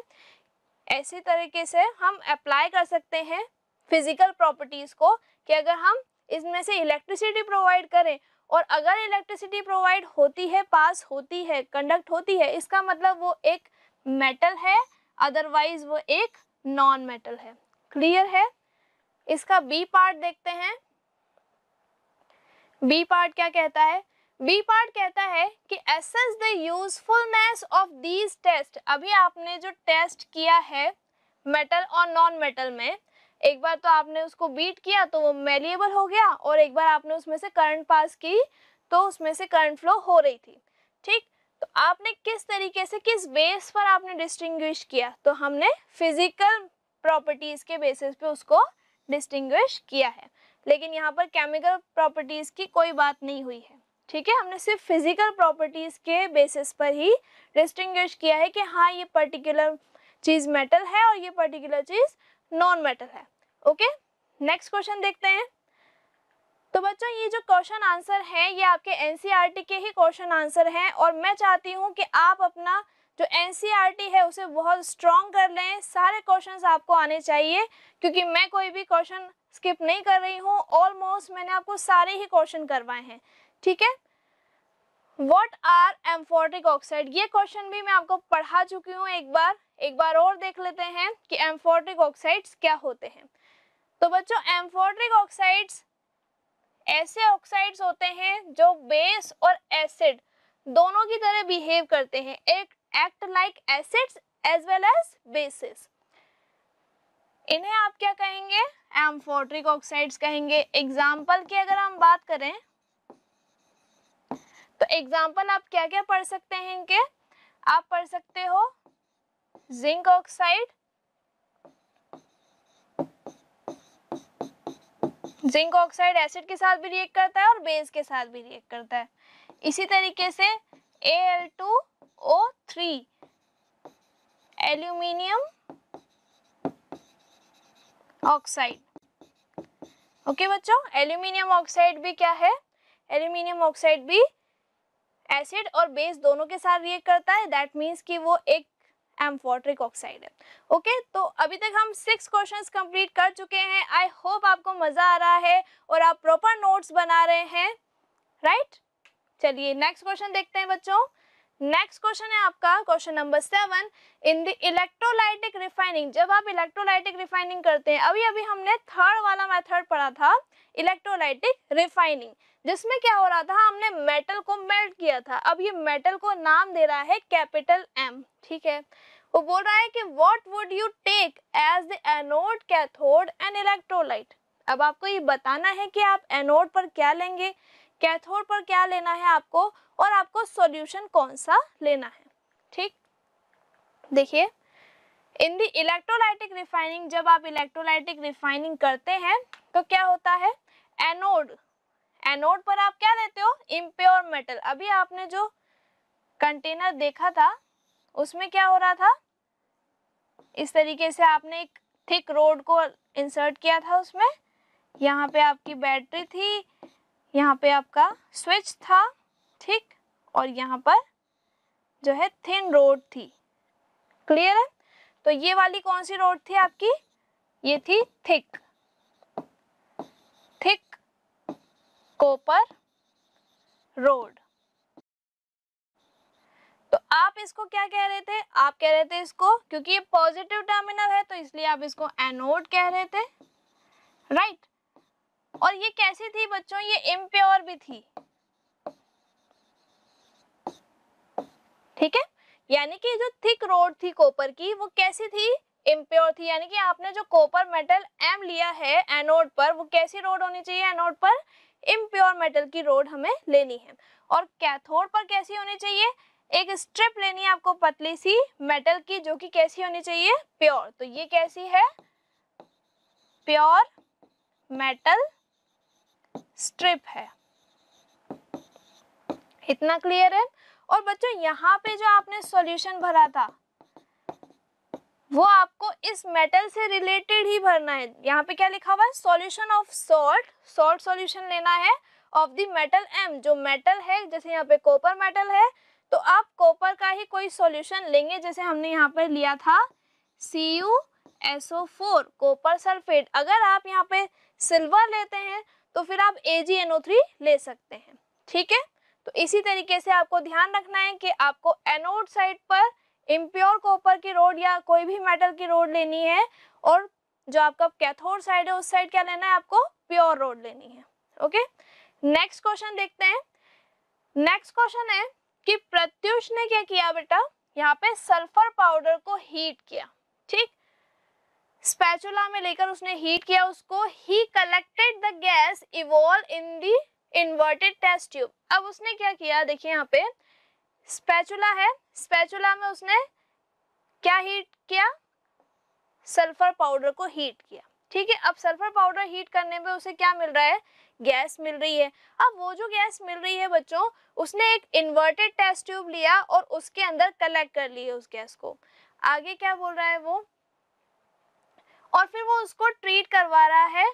ऐसी तरीके से हम अप्लाई कर सकते हैं फिज़िकल प्रॉपर्टीज़ को कि अगर हम इसमें से इलेक्ट्रिसिटी प्रोवाइड करें और अगर इलेक्ट्रिसिटी प्रोवाइड होती है पास होती है कंडक्ट होती है इसका मतलब वो एक मेटल है अदरवाइज वो एक नॉन मेटल है क्लियर है इसका बी पार्ट देखते हैं बी पार्ट क्या कहता है बी पार्ट कहता है कि assess the usefulness of these test अभी आपने जो टेस्ट किया है मेटल और नॉन मेटल में एक बार तो आपने उसको बीट किया तो वो मेलिएबल हो गया और एक बार आपने उसमें से करंट पास की तो उसमें से करंट फ्लो हो रही थी ठीक तो आपने किस तरीके से किस बेस पर आपने डिस्टिंग्विश किया तो हमने फिजिकल प्रॉपर्टीज़ के बेसिस पे उसको डिस्टिंग्विश किया है लेकिन यहाँ पर केमिकल प्रॉपर्टीज़ की कोई बात नहीं हुई है ठीक है हमने सिर्फ फिजिकल प्रॉपर्टीज़ के बेसिस पर ही डिस्टिंग्विश किया है कि हाँ ये पर्टिकुलर चीज़ मेटल है और ये पर्टिकुलर चीज़ नॉन मेटल है ओके नेक्स्ट क्वेश्चन देखते हैं तो बच्चों ये जो क्वेश्चन आंसर है ये आपके एन e के ही क्वेश्चन आंसर हैं और मैं चाहती हूँ कि आप अपना जो एन e है उसे बहुत स्ट्रॉन्ग कर लें सारे क्वेश्चन आपको आने चाहिए क्योंकि मैं कोई भी क्वेश्चन स्किप नहीं कर रही हूँ ऑलमोस्ट मैंने आपको सारे ही क्वेश्चन करवाए हैं ठीक है वॉट आर एम्फोटिक ऑक्साइड ये क्वेश्चन भी मैं आपको पढ़ा चुकी हूँ एक बार एक बार और देख लेते हैं कि एम्फोटिक ऑक्साइड्स क्या होते हैं तो बच्चों एम्फोटिक ऑक्साइड्स ऐसे ऑक्साइड्स होते हैं जो बेस और एसिड दोनों की तरह बिहेव करते हैं एक act like acids as well as bases इन्हें आप क्या कहेंगे एम्फोट्रिक ऑक्साइड्स कहेंगे एग्जाम्पल की अगर हम बात करें तो एग्जाम्पल आप क्या क्या पढ़ सकते हैं इनके आप पढ़ सकते हो zinc oxide zinc oxide acid के साथ भी रिएक्ट करता है और बेस के साथ भी रिएक्ट करता है इसी तरीके से A L two O three aluminium oxide okay बच्चों एल्यूमिनियम ऑक्साइड भी क्या है एल्यूमिनियम ऑक्साइड भी एसिड और बेस दोनों के साथ रिएक्ट करता है दैट मीन्स कि वो एक एम्फोट्रिक ऑक्साइड है ओके okay? तो अभी तक हम सिक्स क्वेश्चंस कंप्लीट कर चुके हैं आई होप आपको मज़ा आ रहा है और आप प्रॉपर नोट्स बना रहे हैं राइट right? चलिए नेक्स्ट क्वेश्चन देखते हैं बच्चों नेक्स्ट क्वेश्चन है आपका question number seven in the electrolytic refining जब आप इलेक्ट्रोलाइटिक रिफाइनिंग करते हैं अभी अभी हमने थर्ड वाला मेथड पढ़ा था इलेक्ट्रोलाइटिक रिफाइनिंग जिसमें क्या हो रहा था हमने मेटल को मेल्ट किया था अब ये मेटल को नाम दे रहा है कैपिटल एम ठीक है वो बोल रहा है कि what would you take as the anode cathode and electrolyte अब आपको ये बताना है कि आप एनोड पर क्या लेंगे कैथोड पर क्या लेना है आपको और आपको सॉल्यूशन कौन सा लेना है ठीक देखिए इन द इलेक्ट्रोलाइटिक रिफाइनिंग जब आप इलेक्ट्रोलाइटिक रिफाइनिंग करते हैं तो क्या होता है एनोड एनोड पर आप क्या लेते हो इम्प्योर मेटल अभी आपने जो कंटेनर देखा था उसमें क्या हो रहा था इस तरीके से आपने एक थिक रोड को इंसर्ट किया था उसमें यहाँ पे आपकी बैटरी थी यहाँ पे आपका स्विच था ठीक और यहाँ पर जो है थिन रोड थी क्लियर है तो ये वाली कौन सी रोड थी आपकी ये थी थिक थिक कोपर रोड तो आप इसको क्या कह रहे थे आप कह रहे थे इसको क्योंकि ये पॉजिटिव टर्मिनल है तो इसलिए आप इसको एनोड कह रहे थे राइट और ये कैसी थी बच्चों ये इम्प्योर भी थी ठीक है यानी कि जो थिक रोड थी कॉपर की वो कैसी थी इम्प्योर थी यानी कि आपने जो कॉपर मेटल एम लिया है एनोड पर वो कैसी रोड होनी चाहिए एनोड पर इम्प्योर मेटल की रोड हमें लेनी है और कैथोड पर कैसी होनी चाहिए एक स्ट्रिप लेनी है आपको पतली सी मेटल की जो कि कैसी होनी चाहिए प्योर तो ये कैसी है प्योर मेटल स्ट्रिप है इतना क्लियर है और बच्चों यहाँ पे जो आपने सॉल्यूशन भरा था वो आपको इस मेटल से रिलेटेड ही भरना है यहाँ पे क्या लिखा हुआ है solution of salt salt solution लेना है ऑफ द मेटल एम जो मेटल है जैसे यहाँ पे कॉपर मेटल है तो आप कॉपर का ही कोई सॉल्यूशन लेंगे जैसे हमने यहाँ पर लिया था C U S O four copper sulphate अगर आप यहाँ पे सिल्वर लेते हैं तो फिर आप थ्री ले सकते हैं ठीक है तो इसी तरीके से आपको ध्यान रखना है कि आपको एनोड साइड पर इम्प्योर कॉपर की रोड या कोई भी मेटल की रोड लेनी है और जो आपका कैथोड साइड है उस साइड क्या लेना है आपको प्योर रोड लेनी है ओके नेक्स्ट क्वेश्चन देखते हैं नेक्स्ट क्वेश्चन है कि प्रत्युष ने क्या किया बेटा यहाँ पे सल्फर पाउडर को हीट किया ठीक स्पैचुला में लेकर उसने हीट किया उसको ही collected the gas evolve in the inverted test tube अब उसने क्या किया देखिए यहाँ पे स्पैचुला है स्पैचुला में उसने क्या हीट किया सल्फर पाउडर को हीट किया ठीक है अब सल्फर पाउडर हीट करने में उसे क्या मिल रहा है गैस मिल रही है अब वो जो गैस मिल रही है बच्चों उसने एक इन्वर्टेड टेस्ट ट्यूब लिया और उसके अंदर कलेक्ट कर लिए उस गैस को आगे क्या बोल रहा है वो और फिर वो उसको ट्रीट करवा रहा है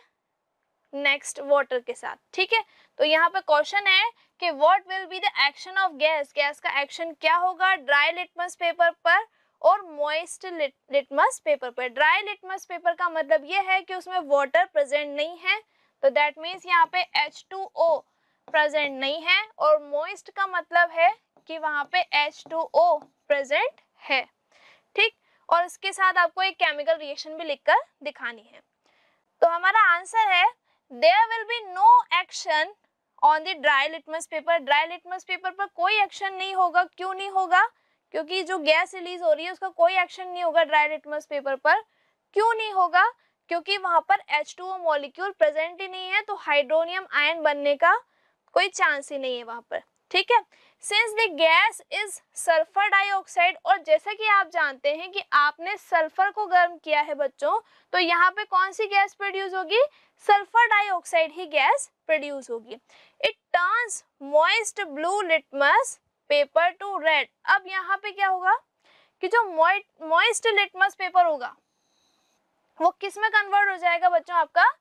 नेक्स्ट वाटर के साथ ठीक है तो यहाँ पे क्वेश्चन है कि what will be the action of gas gas का एक्शन क्या होगा ड्राई लिटमस पेपर पर और मॉइस्ट लिटमस पेपर पर ड्राई लिटमस पेपर का मतलब ये है कि उसमें वाटर प्रेजेंट नहीं है तो दैट मीन्स यहाँ पे ओ प्रेजेंट नहीं है और मॉइस्ट का मतलब है कि वहाँ पे ओ प्रेजेंट है ठीक और उसके साथ आपको एक केमिकल रिएक्शन भी लिखकर दिखानी है तो हमारा आंसर है there will be no action on the dry litmus paper dry litmus paper पर कोई एक्शन नहीं होगा क्यों नहीं होगा क्योंकि जो गैस रिलीज हो रही है उसका कोई एक्शन नहीं होगा ड्राई लिटमस पेपर पर क्यों नहीं होगा क्योंकि वहाँ पर एच मॉलिक्यूल प्रेजेंट ही नहीं है तो हाइड्रोनियम आयन बनने का कोई चांस ही नहीं है वहाँ पर ठीक है since the gas is sulphur dioxide और जैसे कि आप जानते हैं कि आपने सल्फर को गर्म किया है बच्चों तो यहाँ पे कौन सी गैस प्रोड्यूस होगी सल्फर डाइऑक्साइड ही गैस प्रोड्यूस होगी it turns moist blue litmus paper to red अब यहाँ पे क्या होगा कि जो मॉइस्ट लिटमस पेपर होगा वो किस में कन्वर्ट हो जाएगा बच्चों आपका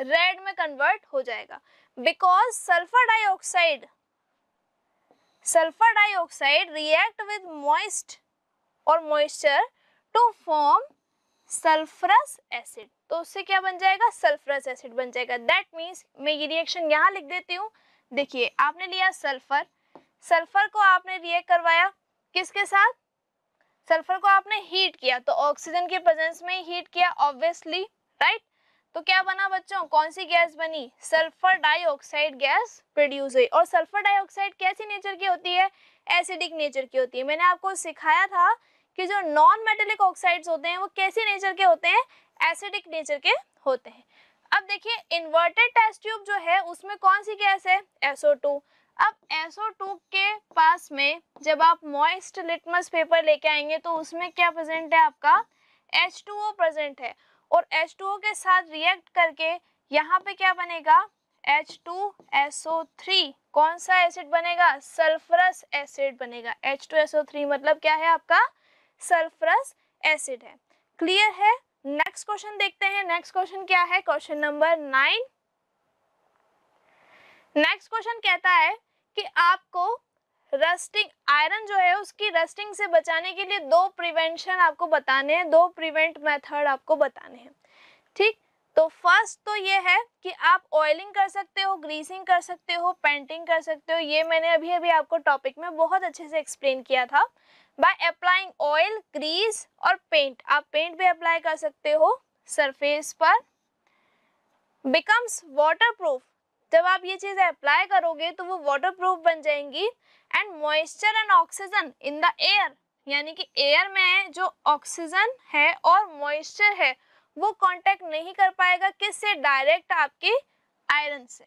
रेड में कन्वर्ट हो जाएगा because sulphur dioxide sulphur dioxide react with moist और moisture to form sulphurous acid तो उससे क्या बन जाएगा सल्फरस एसिड बन जाएगा दैट मीन्स मैं ये रिएक्शन यहाँ लिख देती हूँ देखिए आपने लिया सल्फर सल्फर को आपने रिएक्ट करवाया किसके साथ सल्फर को आपने हीट किया तो ऑक्सीजन के प्रेजेंस में हीट किया ऑब्वियसली राइट right? तो क्या बना बच्चों कौन सी गैस बनी सल्फर डाइऑक्साइड गैस प्रोड्यूस हुई और सल्फर डाइऑक्साइड कैसी नेचर की होती है एसिडिक नेचर की होती है मैंने आपको सिखाया था कि जो नॉन मेटेलिक ऑक्साइड्स होते हैं वो कैसी नेचर के होते हैं एसिडिक नेचर के होते हैं अब देखिए इन्वर्टेड टेस्ट ट्यूब जो है उसमें कौन सी गैस है एसओ अब एसओ के पास में जब आप मॉइस्ट लिटमस पेपर लेके आएंगे तो उसमें क्या प्रेजेंट है आपका एच प्रेजेंट है और H2O के साथ रिएक्ट करके यहाँ पे क्या बनेगा H2SO3 कौन सा एसिड बनेगा सल्फरस एसिड बनेगा H2SO3 मतलब क्या है आपका सल्फरस एसिड है क्लियर है नेक्स्ट क्वेश्चन देखते हैं नेक्स्ट क्वेश्चन क्या है question number nine next question कहता है कि आपको रस्टिंग आयरन जो है उसकी रस्टिंग से बचाने के लिए दो प्रिवेंशन आपको बताने हैं दो प्रिवेंट मेथड आपको बताने हैं ठीक तो फर्स्ट तो ये है कि आप ऑयलिंग कर सकते हो ग्रीसिंग कर सकते हो पेंटिंग कर सकते हो ये मैंने अभी अभी आपको टॉपिक में बहुत अच्छे से एक्सप्लेन किया था बाय अप्लाइंग ऑयल ग्रीस और पेंट आप पेंट भी अप्लाई कर सकते हो सरफेस पर बिकम्स वाटर प्रूफ जब आप ये चीज़ अप्लाई करोगे तो वो वाटर प्रूफ बन जाएंगी and moisture and oxygen in the air यानी कि एयर में जो ऑक्सीजन है और मॉइस्चर है वो कांटेक्ट नहीं कर पाएगा किससे डायरेक्ट आपकी आयरन से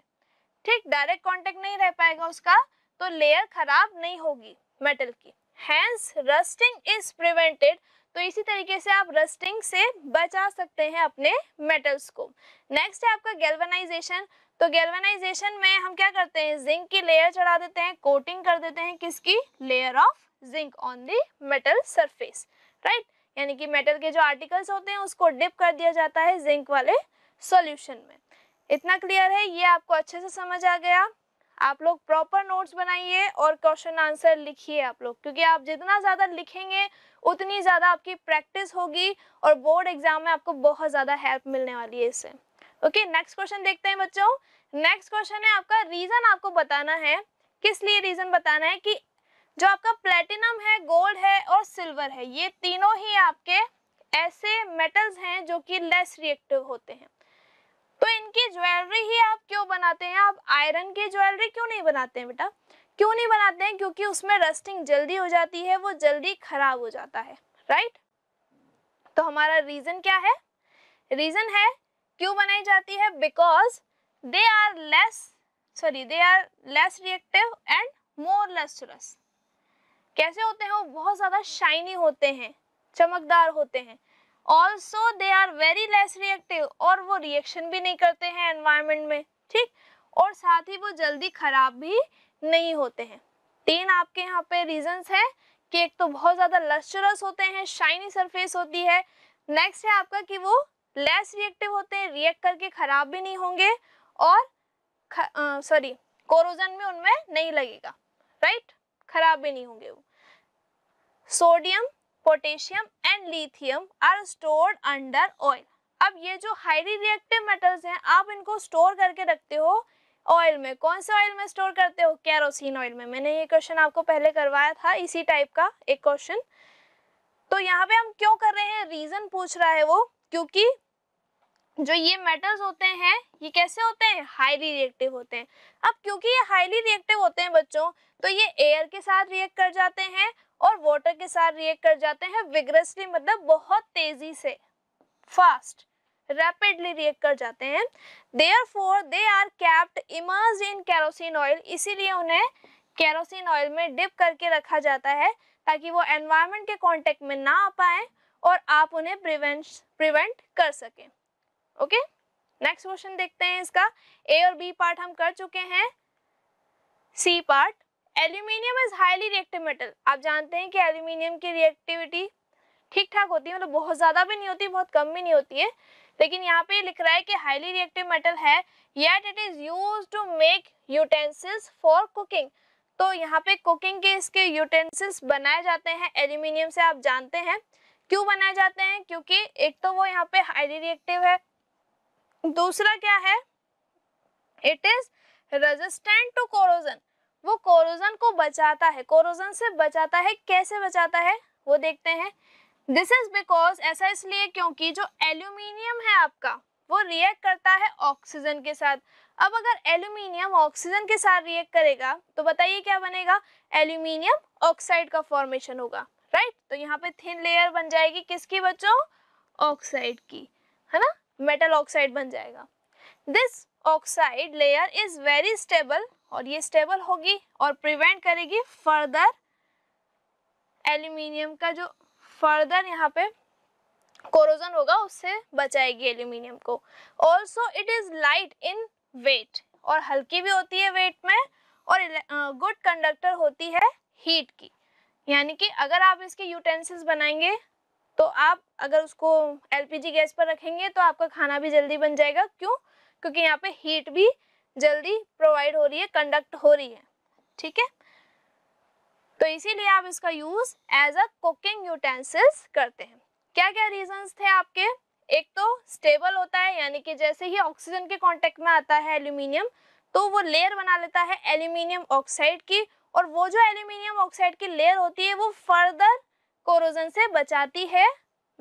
ठीक डायरेक्ट कांटेक्ट नहीं रह पाएगा उसका तो लेयर खराब नहीं होगी मेटल की हैंस रस्टिंग इज प्रिवेंटेड तो इसी तरीके से आप रस्टिंग से बचा सकते हैं अपने मेटल्स को नेक्स्ट है आपका गैल्वनाइजेशन तो गैल्वेनाइजेशन में हम क्या करते हैं जिंक की लेयर चढ़ा देते हैं कोटिंग कर देते हैं किसकी layer of zinc on the metal surface right यानी कि मेटल के जो आर्टिकल्स होते हैं उसको डिप कर दिया जाता है जिंक वाले सॉल्यूशन में इतना क्लियर है ये आपको अच्छे से समझ आ गया आप लोग प्रॉपर नोट्स बनाइए और क्वेश्चन आंसर लिखिए आप लोग क्योंकि आप जितना ज़्यादा लिखेंगे उतनी ज़्यादा आपकी प्रैक्टिस होगी और बोर्ड एग्जाम में आपको बहुत ज़्यादा हेल्प मिलने वाली है इससे ओके नेक्स्ट क्वेश्चन देखते हैं बच्चों नेक्स्ट क्वेश्चन है आपका रीजन आपको बताना है किस लिए रीजन बताना है कि जो आपका प्लेटिनम है गोल्ड है और सिल्वर है ये तीनों ही आपके ऐसे मेटल्स हैं जो कि लेस रिएक्टिव होते हैं तो इनकी ज्वेलरी ही आप क्यों बनाते हैं आप आयरन की ज्वेलरी क्यों नहीं बनाते हैं बेटा क्यों नहीं बनाते हैं क्योंकि उसमें रस्टिंग जल्दी हो जाती है वो जल्दी खराब हो जाता है राइट तो हमारा रीजन क्या है रीजन है क्यों बनाई जाती है because they are less sorry they are less reactive and more lustrous कैसे होते हैं वो बहुत ज़्यादा शाइनी होते हैं चमकदार होते हैं also they are very less reactive और वो रिएक्शन भी नहीं करते हैं एनवायरमेंट में ठीक और साथ ही वो जल्दी ख़राब भी नहीं होते हैं तीन आपके यहाँ पे रीजंस है कि एक तो बहुत ज़्यादा लस्चरस होते हैं शाइनी सरफेस होती है नेक्स्ट है आपका कि वो लेस रिएक्टिव होते हैं रिएक्ट करके ख़राब भी नहीं होंगे और सॉरी कोरोजन में उनमें नहीं लगेगा राइट ख़राब भी नहीं होंगे वो sodium potassium and lithium are stored under oil अब ये जो हाईली रिएक्टिव मेटल्स हैं आप इनको स्टोर करके रखते हो ऑयल में कौन से ऑयल में स्टोर करते हो कैरोसिन ऑयल में मैंने ये क्वेश्चन आपको पहले करवाया था इसी टाइप का एक क्वेश्चन तो यहाँ पे हम क्यों कर रहे हैं रीज़न पूछ रहा है वो क्योंकि जो ये मेटल्स होते हैं ये कैसे होते हैं हाईली रिएक्टिव होते हैं अब क्योंकि ये हाईली रिएक्टिव होते हैं बच्चों तो ये एयर के साथ रिएक्ट कर जाते हैं और वाटर के साथ रिएक्ट कर जाते हैं विग्रसली मतलब बहुत तेजी से फास्ट रैपिडली रिएक्ट कर जाते हैं therefore they are capped immersed in kerosene oil इसीलिए उन्हें कैरोसिन ऑयल में डिप करके रखा जाता है ताकि वो एनवायरमेंट के कॉन्टेक्ट में ना आ पाए और आप उन्हें प्रिवेंट प्रिवेंट कर सकें ओके नेक्स्ट क्वेश्चन देखते हैं इसका ए और बी पार्ट हम कर चुके हैं C part aluminium is highly reactive metal आप जानते हैं कि एल्यूमिनियम की रिएक्टिविटी ठीक ठाक होती है मतलब बहुत ज़्यादा भी नहीं होती बहुत कम भी नहीं होती है लेकिन यहाँ पे लिख रहा है कि हाईली रिएक्टिव मेटल है yet it is use to make utensils for cooking तो यहाँ पे कुकिंग के इसके यूटेंसिल्स बनाए जाते हैं एल्यूमिनियम से आप जानते हैं क्यों बनाए जाते हैं क्योंकि एक तो वो यहाँ पे हाईली रिएक्टिव है दूसरा क्या है it is resistant to corrosion वो कोरोजन को बचाता है कोरोजन से बचाता है कैसे बचाता है वो देखते हैं दिस इज बिकॉज ऐसा इसलिए क्योंकि जो एल्यूमिनियम है आपका वो रिएक्ट करता है ऑक्सीजन के साथ अब अगर एल्यूमिनियम ऑक्सीजन के साथ रिएक्ट करेगा तो बताइए क्या बनेगा एल्यूमिनियम ऑक्साइड का फॉर्मेशन होगा राइट तो यहाँ पे थिन लेयर बन जाएगी किसकी बच्चों ऑक्साइड की है ना मेटल ऑक्साइड बन जाएगा this oxide layer is very stable और ये स्टेबल होगी और प्रिवेंट करेगी फर्दर एल्यूमिनियम का जो फर्दर यहाँ पे कोरोजन होगा उससे बचाएगी एल्यूमिनियम को also it is light in weight और हल्की भी होती है वेट में और गुड कंडक्टर होती है हीट की यानी कि अगर आप इसके यूटेंसिल्स बनाएंगे तो आप अगर उसको एलपीजी गैस पर रखेंगे तो आपका खाना भी जल्दी बन जाएगा क्यों क्योंकि यहाँ पे हीट भी जल्दी प्रोवाइड हो रही है कंडक्ट हो रही है ठीक है तो इसीलिए आप इसका use as a cooking utensils करते हैं क्या क्या रीजंस थे आपके एक तो स्टेबल होता है यानी कि जैसे ही ऑक्सीजन के कांटेक्ट में आता है एल्यूमिनियम तो वो लेयर बना लेता है एल्यूमिनियम ऑक्साइड की और वो जो एल्यूमिनियम ऑक्साइड की लेयर होती है वो फर्दर कोरोजन से बचाती है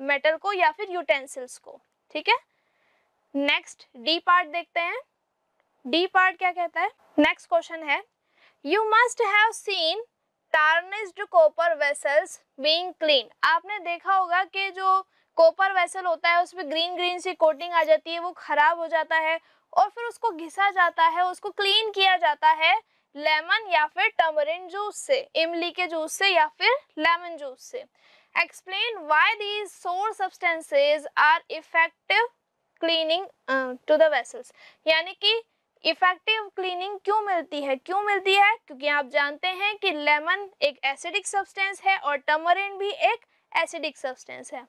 मेटल को या फिर यूटेंसिल्स को ठीक है नेक्स्ट डी पार्ट देखते हैं डी पार्ट क्या कहता है नेक्स्ट क्वेश्चन है you must have seen tarnished copper vessels being clean आपने देखा होगा कि जो कॉपर वेसल होता है उसमें ग्रीन ग्रीन सी कोटिंग आ जाती है वो खराब हो जाता है और फिर उसको घिसा जाता है उसको क्लीन किया जाता है लेमन या फिर टमरिन जूस से इमली के जूस से या फिर लेमन जूस से explain why these sour substances are effective cleaning to the vessels यानी कि इफेक्टिव क्लीनिंग क्यों मिलती है क्यों मिलती है क्योंकि आप जानते हैं कि लेमन एक एसिडिक सब्सटेंस है और टमरिन भी एक एसिडिक सब्सटेंस है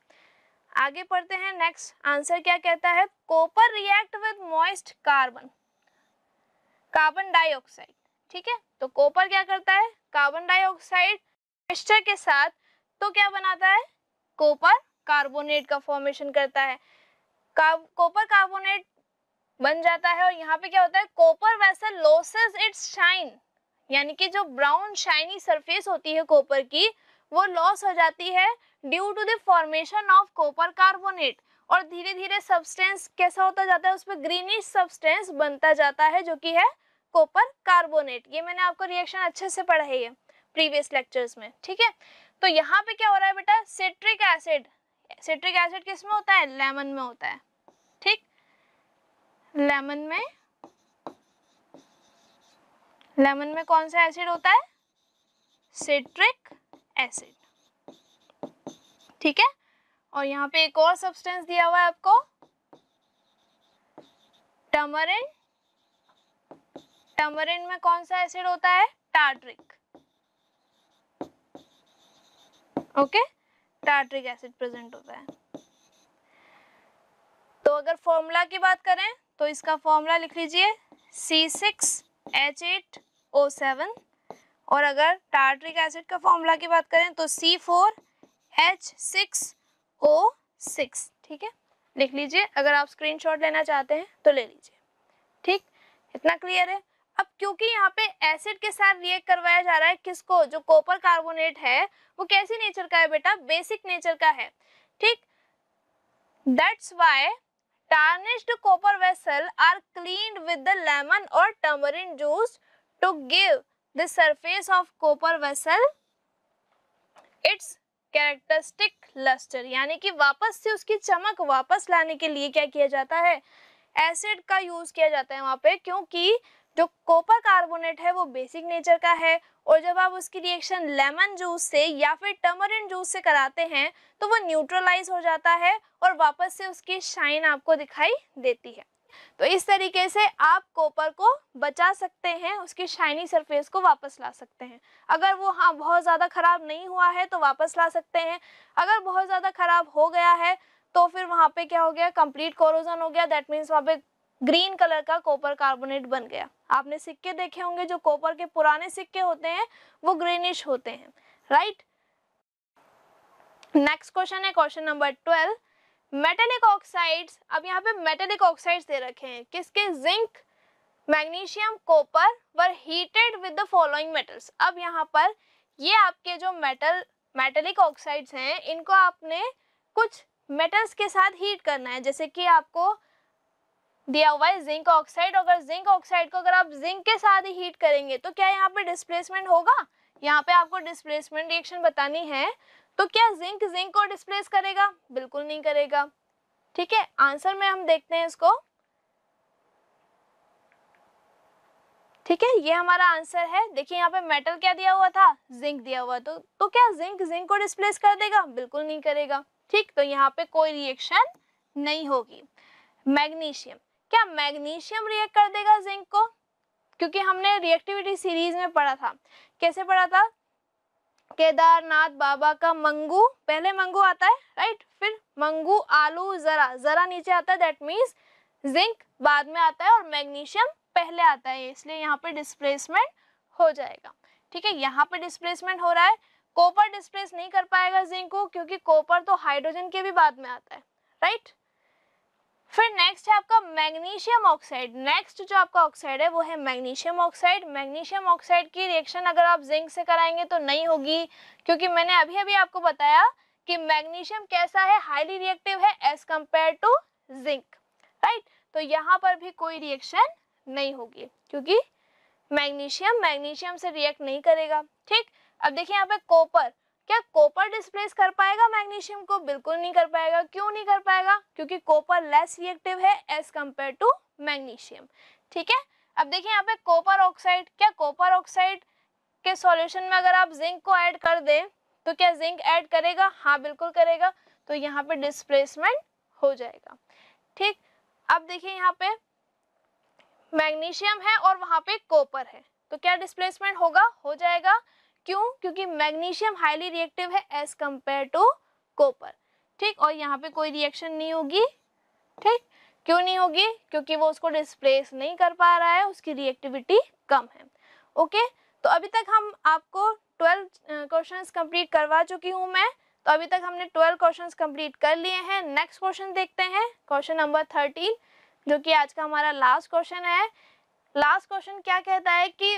आगे पढ़ते हैं नेक्स्ट आंसर क्या कहता है copper react with moist carbon carbon dioxide ठीक है तो कॉपर क्या करता है कार्बन डाइऑक्साइड मिक्सचर के साथ तो क्या बनाता है कॉपर कार्बोनेट का फॉर्मेशन करता है कॉपर कार्बोनेट बन जाता है और यहाँ पे क्या होता है कॉपर वैसे लॉसेस इट्स शाइन यानी कि जो ब्राउन शाइनी सरफेस होती है कॉपर की वो लॉस हो जाती है due to the formation of copper carbonate और धीरे धीरे सब्सटेंस कैसा होता जाता है उसमें ग्रीनिश सब्सटेंस बनता जाता है जो कि है कोपर कार्बोनेट ये मैंने आपको रिएक्शन अच्छे से पढ़ा है ये प्रीवियस लेक्चर्स में ठीक है तो यहाँ पे क्या हो रहा है बेटा सिट्रिक एसिड सिट्रिक एसिड किस में होता है लेमन में होता है ठीक लेमन में लेमन में कौन सा एसिड होता है सिट्रिक एसिड ठीक है और यहाँ पे एक और सब्सटेंस दिया हुआ है आपको टमरिन टमरिन में कौन सा एसिड होता है tartaric okay tartaric acid present होता है तो अगर फॉर्मूला की बात करें तो इसका फॉर्मूला लिख लीजिए C six H eight O seven और अगर टार्ट्रिक एसिड का फॉर्मूला की बात करें तो C four H six O six ठीक है लिख लीजिए अगर आप स्क्रीनशॉट लेना चाहते हैं तो ले लीजिए ठीक इतना क्लियर है अब क्योंकि यहाँ पे एसिड के साथ रिएक्ट करवाया जा रहा है किसको जो कॉपर कार्बोनेट है वो कैसी नेचर का है बेटा बेसिक नेचर का है ठीक that's why tarnished copper vessel are clean with the lemon और tamarind juice to give the surface of copper vessel its characteristic lustre यानी कि वापस से उसकी चमक वापस लाने के लिए क्या किया जाता है एसिड का यूज किया जाता है वहां पे क्योंकि जो कॉपर कार्बोनेट है वो बेसिक नेचर का है और जब आप उसकी रिएक्शन लेमन जूस से या फिर टमरिन जूस से कराते हैं तो वो न्यूट्रलाइज हो जाता है और वापस से उसकी शाइन आपको दिखाई देती है तो इस तरीके से आप कॉपर को बचा सकते हैं उसकी शाइनी सरफेस को वापस ला सकते हैं अगर वो हाँ बहुत ज़्यादा ख़राब नहीं हुआ है तो वापस ला सकते हैं अगर बहुत ज़्यादा ख़राब हो गया है तो फिर वहाँ पे क्या हो गया कंप्लीट कोरोजन हो गया दैट मीन्स वहाँ पे ग्रीन कलर का कॉपर कार्बोनेट बन गया आपने सिक्के देखे होंगे जो कॉपर के पुराने सिक्के होते हैं वो ग्रीनिश होते हैं राइट नेक्स्ट क्वेश्चन है question number twelve metallic oxides अब यहाँ पे मेटेलिक ऑक्साइड्स दे रखे हैं किसके zinc magnesium copper were heated with the following metals अब यहाँ पर ये आपके जो मेटल मेटेलिक ऑक्साइड्स हैं इनको आपने कुछ मेटल्स के साथ हीट करना है जैसे कि आपको दिया हुआ है जिंक ऑक्साइड अगर जिंक ऑक्साइड को अगर आप जिंक के साथ ही हीट करेंगे तो क्या यहाँ पे डिस्प्लेसमेंट होगा यहाँ पे आपको डिस्प्लेसमेंट रिएक्शन बतानी है तो क्या जिंक जिंक को डिस्प्लेस करेगा बिल्कुल नहीं करेगा ठीक है आंसर में हम देखते हैं इसको ठीक है ये हमारा आंसर है देखिए यहाँ पे मेटल क्या दिया हुआ था जिंक दिया हुआ तो तो क्या जिंक जिंक को डिस्प्लेस कर देगा बिल्कुल नहीं करेगा ठीक तो यहाँ पे कोई रिएक्शन नहीं होगी मैग्नीशियम क्या मैग्नीशियम रिएक्ट कर देगा जिंक को क्योंकि हमने रिएक्टिविटी सीरीज में पढ़ा था कैसे पढ़ा था केदारनाथ बाबा का मंगू पहले मंगू आता है राइट फिर मंगू आलू जरा जरा नीचे आता है दैट मीन्स जिंक बाद में आता है और मैग्नीशियम पहले आता है इसलिए यहाँ पे डिस्प्लेसमेंट हो जाएगा ठीक है यहाँ पे डिस्प्लेसमेंट हो रहा है कॉपर डिस्प्लेस नहीं कर पाएगा जिंक को क्योंकि कॉपर तो हाइड्रोजन के भी बाद में आता है राइट फिर नेक्स्ट है आपका मैग्नीशियम ऑक्साइड नेक्स्ट जो आपका ऑक्साइड है वो है मैग्नीशियम ऑक्साइड मैग्नीशियम ऑक्साइड की रिएक्शन अगर आप जिंक से कराएंगे तो नहीं होगी क्योंकि मैंने अभी अभी आपको बताया कि मैग्नीशियम कैसा है हाईली रिएक्टिव है as compare to zinc right तो यहाँ पर भी कोई रिएक्शन नहीं होगी क्योंकि मैग्नीशियम मैग्नीशियम से रिएक्ट नहीं करेगा ठीक अब देखिए यहाँ पे कॉपर क्या कॉपर डिस्प्लेस कर पाएगा मैग्नीशियम को बिल्कुल नहीं कर पाएगा क्यों नहीं कर पाएगा क्योंकि कॉपर लेस रिएक्टिव है एज कम्पेयर टू मैग्नीशियम ठीक है अब देखिए यहाँ पे कॉपर ऑक्साइड क्या कॉपर ऑक्साइड के सॉल्यूशन में अगर आप जिंक को ऐड कर दें तो क्या जिंक ऐड करेगा हाँ बिल्कुल करेगा तो यहाँ पे डिस्प्लेसमेंट हो जाएगा ठीक अब देखिए यहाँ पे मैग्नीशियम है और वहाँ पे कॉपर है तो क्या डिस्प्लेसमेंट होगा हो जाएगा क्यों क्योंकि मैग्नीशियम हाईली रिएक्टिव है एज कम्पेयर टू कॉपर ठीक और यहाँ पे कोई रिएक्शन नहीं होगी ठीक क्यों नहीं होगी क्योंकि वो उसको डिस्प्लेस नहीं कर पा रहा है उसकी रिएक्टिविटी कम है ओके तो अभी तक हम आपको ट्वेल्व क्वेश्चंस कंप्लीट करवा चुकी हूँ मैं तो अभी तक हमने ट्वेल्व क्वेश्चंस कंप्लीट कर लिए हैं नेक्स्ट क्वेश्चन देखते हैं क्वेश्चन नंबर थर्टीन जो कि आज का हमारा लास्ट क्वेश्चन है लास्ट क्वेश्चन क्या कहता है कि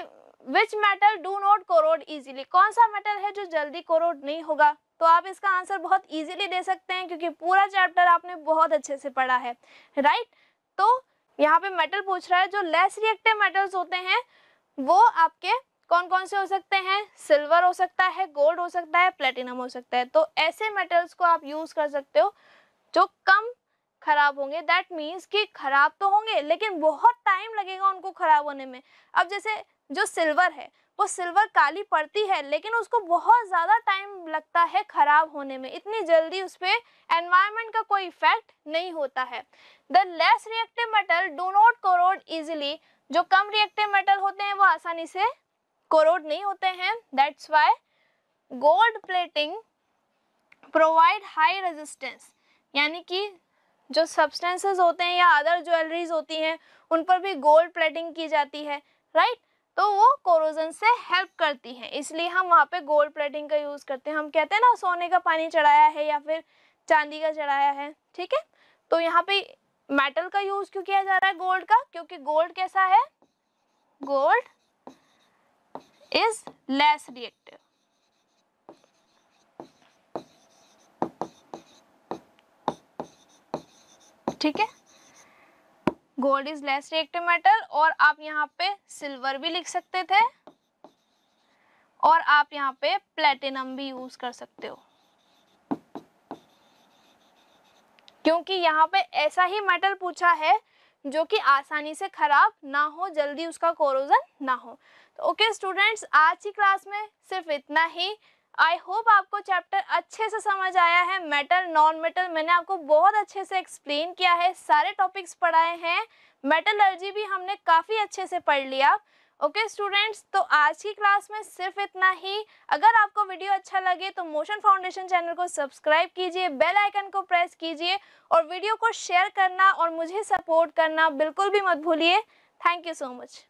which metal do not corrode easily कौन सा मेटल है जो जल्दी कोरोड नहीं होगा तो आप इसका आंसर बहुत इजीली दे सकते हैं क्योंकि पूरा चैप्टर आपने बहुत अच्छे से पढ़ा है राइट तो यहाँ पे मेटल पूछ रहा है जो लेस रिएक्टिव मेटल्स होते हैं वो आपके कौन कौन से हो सकते हैं सिल्वर हो सकता है गोल्ड हो सकता है प्लेटिनम हो सकता है तो ऐसे मेटल्स को आप यूज़ कर सकते हो जो कम खराब होंगे दैट मीन्स कि खराब तो होंगे लेकिन बहुत टाइम लगेगा उनको खराब होने में अब जैसे जो सिल्वर है वो सिल्वर काली पड़ती है लेकिन उसको बहुत ज़्यादा टाइम लगता है ख़राब होने में इतनी जल्दी उस पर एनवायरमेंट का कोई इफेक्ट नहीं होता है the less reactive metal do not corrode easily जो कम रिएक्टिव मेटल होते हैं वो आसानी से कोरोड नहीं होते हैं that's why gold plating provide high resistance यानी कि जो सब्सटेंसेस होते हैं या अदर ज्वेलरीज होती हैं उन पर भी गोल्ड प्लेटिंग की जाती है राइट right? तो वो कोरोजन से हेल्प करती हैं इसलिए हम वहाँ पे गोल्ड प्लेटिंग का यूज़ करते हैं हम कहते हैं ना सोने का पानी चढ़ाया है या फिर चांदी का चढ़ाया है ठीक है तो यहाँ पे मेटल का यूज़ क्यों किया जा रहा है गोल्ड का क्योंकि गोल्ड कैसा है गोल्ड इज लेस रिएक्टिव ठीक है gold is less reactive metal और आप यहाँ पे सिल्वर भी लिख सकते थे और आप यहाँ पे प्लेटिनम भी यूज कर सकते हो क्योंकि यहाँ पे ऐसा ही मेटल पूछा है जो कि आसानी से खराब ना हो जल्दी उसका कोरोजन ना हो तो ओके स्टूडेंट्स आज की क्लास में सिर्फ इतना ही आई होप आपको चैप्टर अच्छे से समझ आया है मेटल नॉन मेटल मैंने आपको बहुत अच्छे से एक्सप्लेन किया है सारे टॉपिक्स पढ़ाए हैं मेटलर्जी भी हमने काफ़ी अच्छे से पढ़ लिया ओके okay, स्टूडेंट्स तो आज की क्लास में सिर्फ इतना ही अगर आपको वीडियो अच्छा लगे तो मोशन फाउंडेशन चैनल को सब्सक्राइब कीजिए बेल आइकन को प्रेस कीजिए और वीडियो को शेयर करना और मुझे सपोर्ट करना बिल्कुल भी मत भूलिए थैंक यू सो मच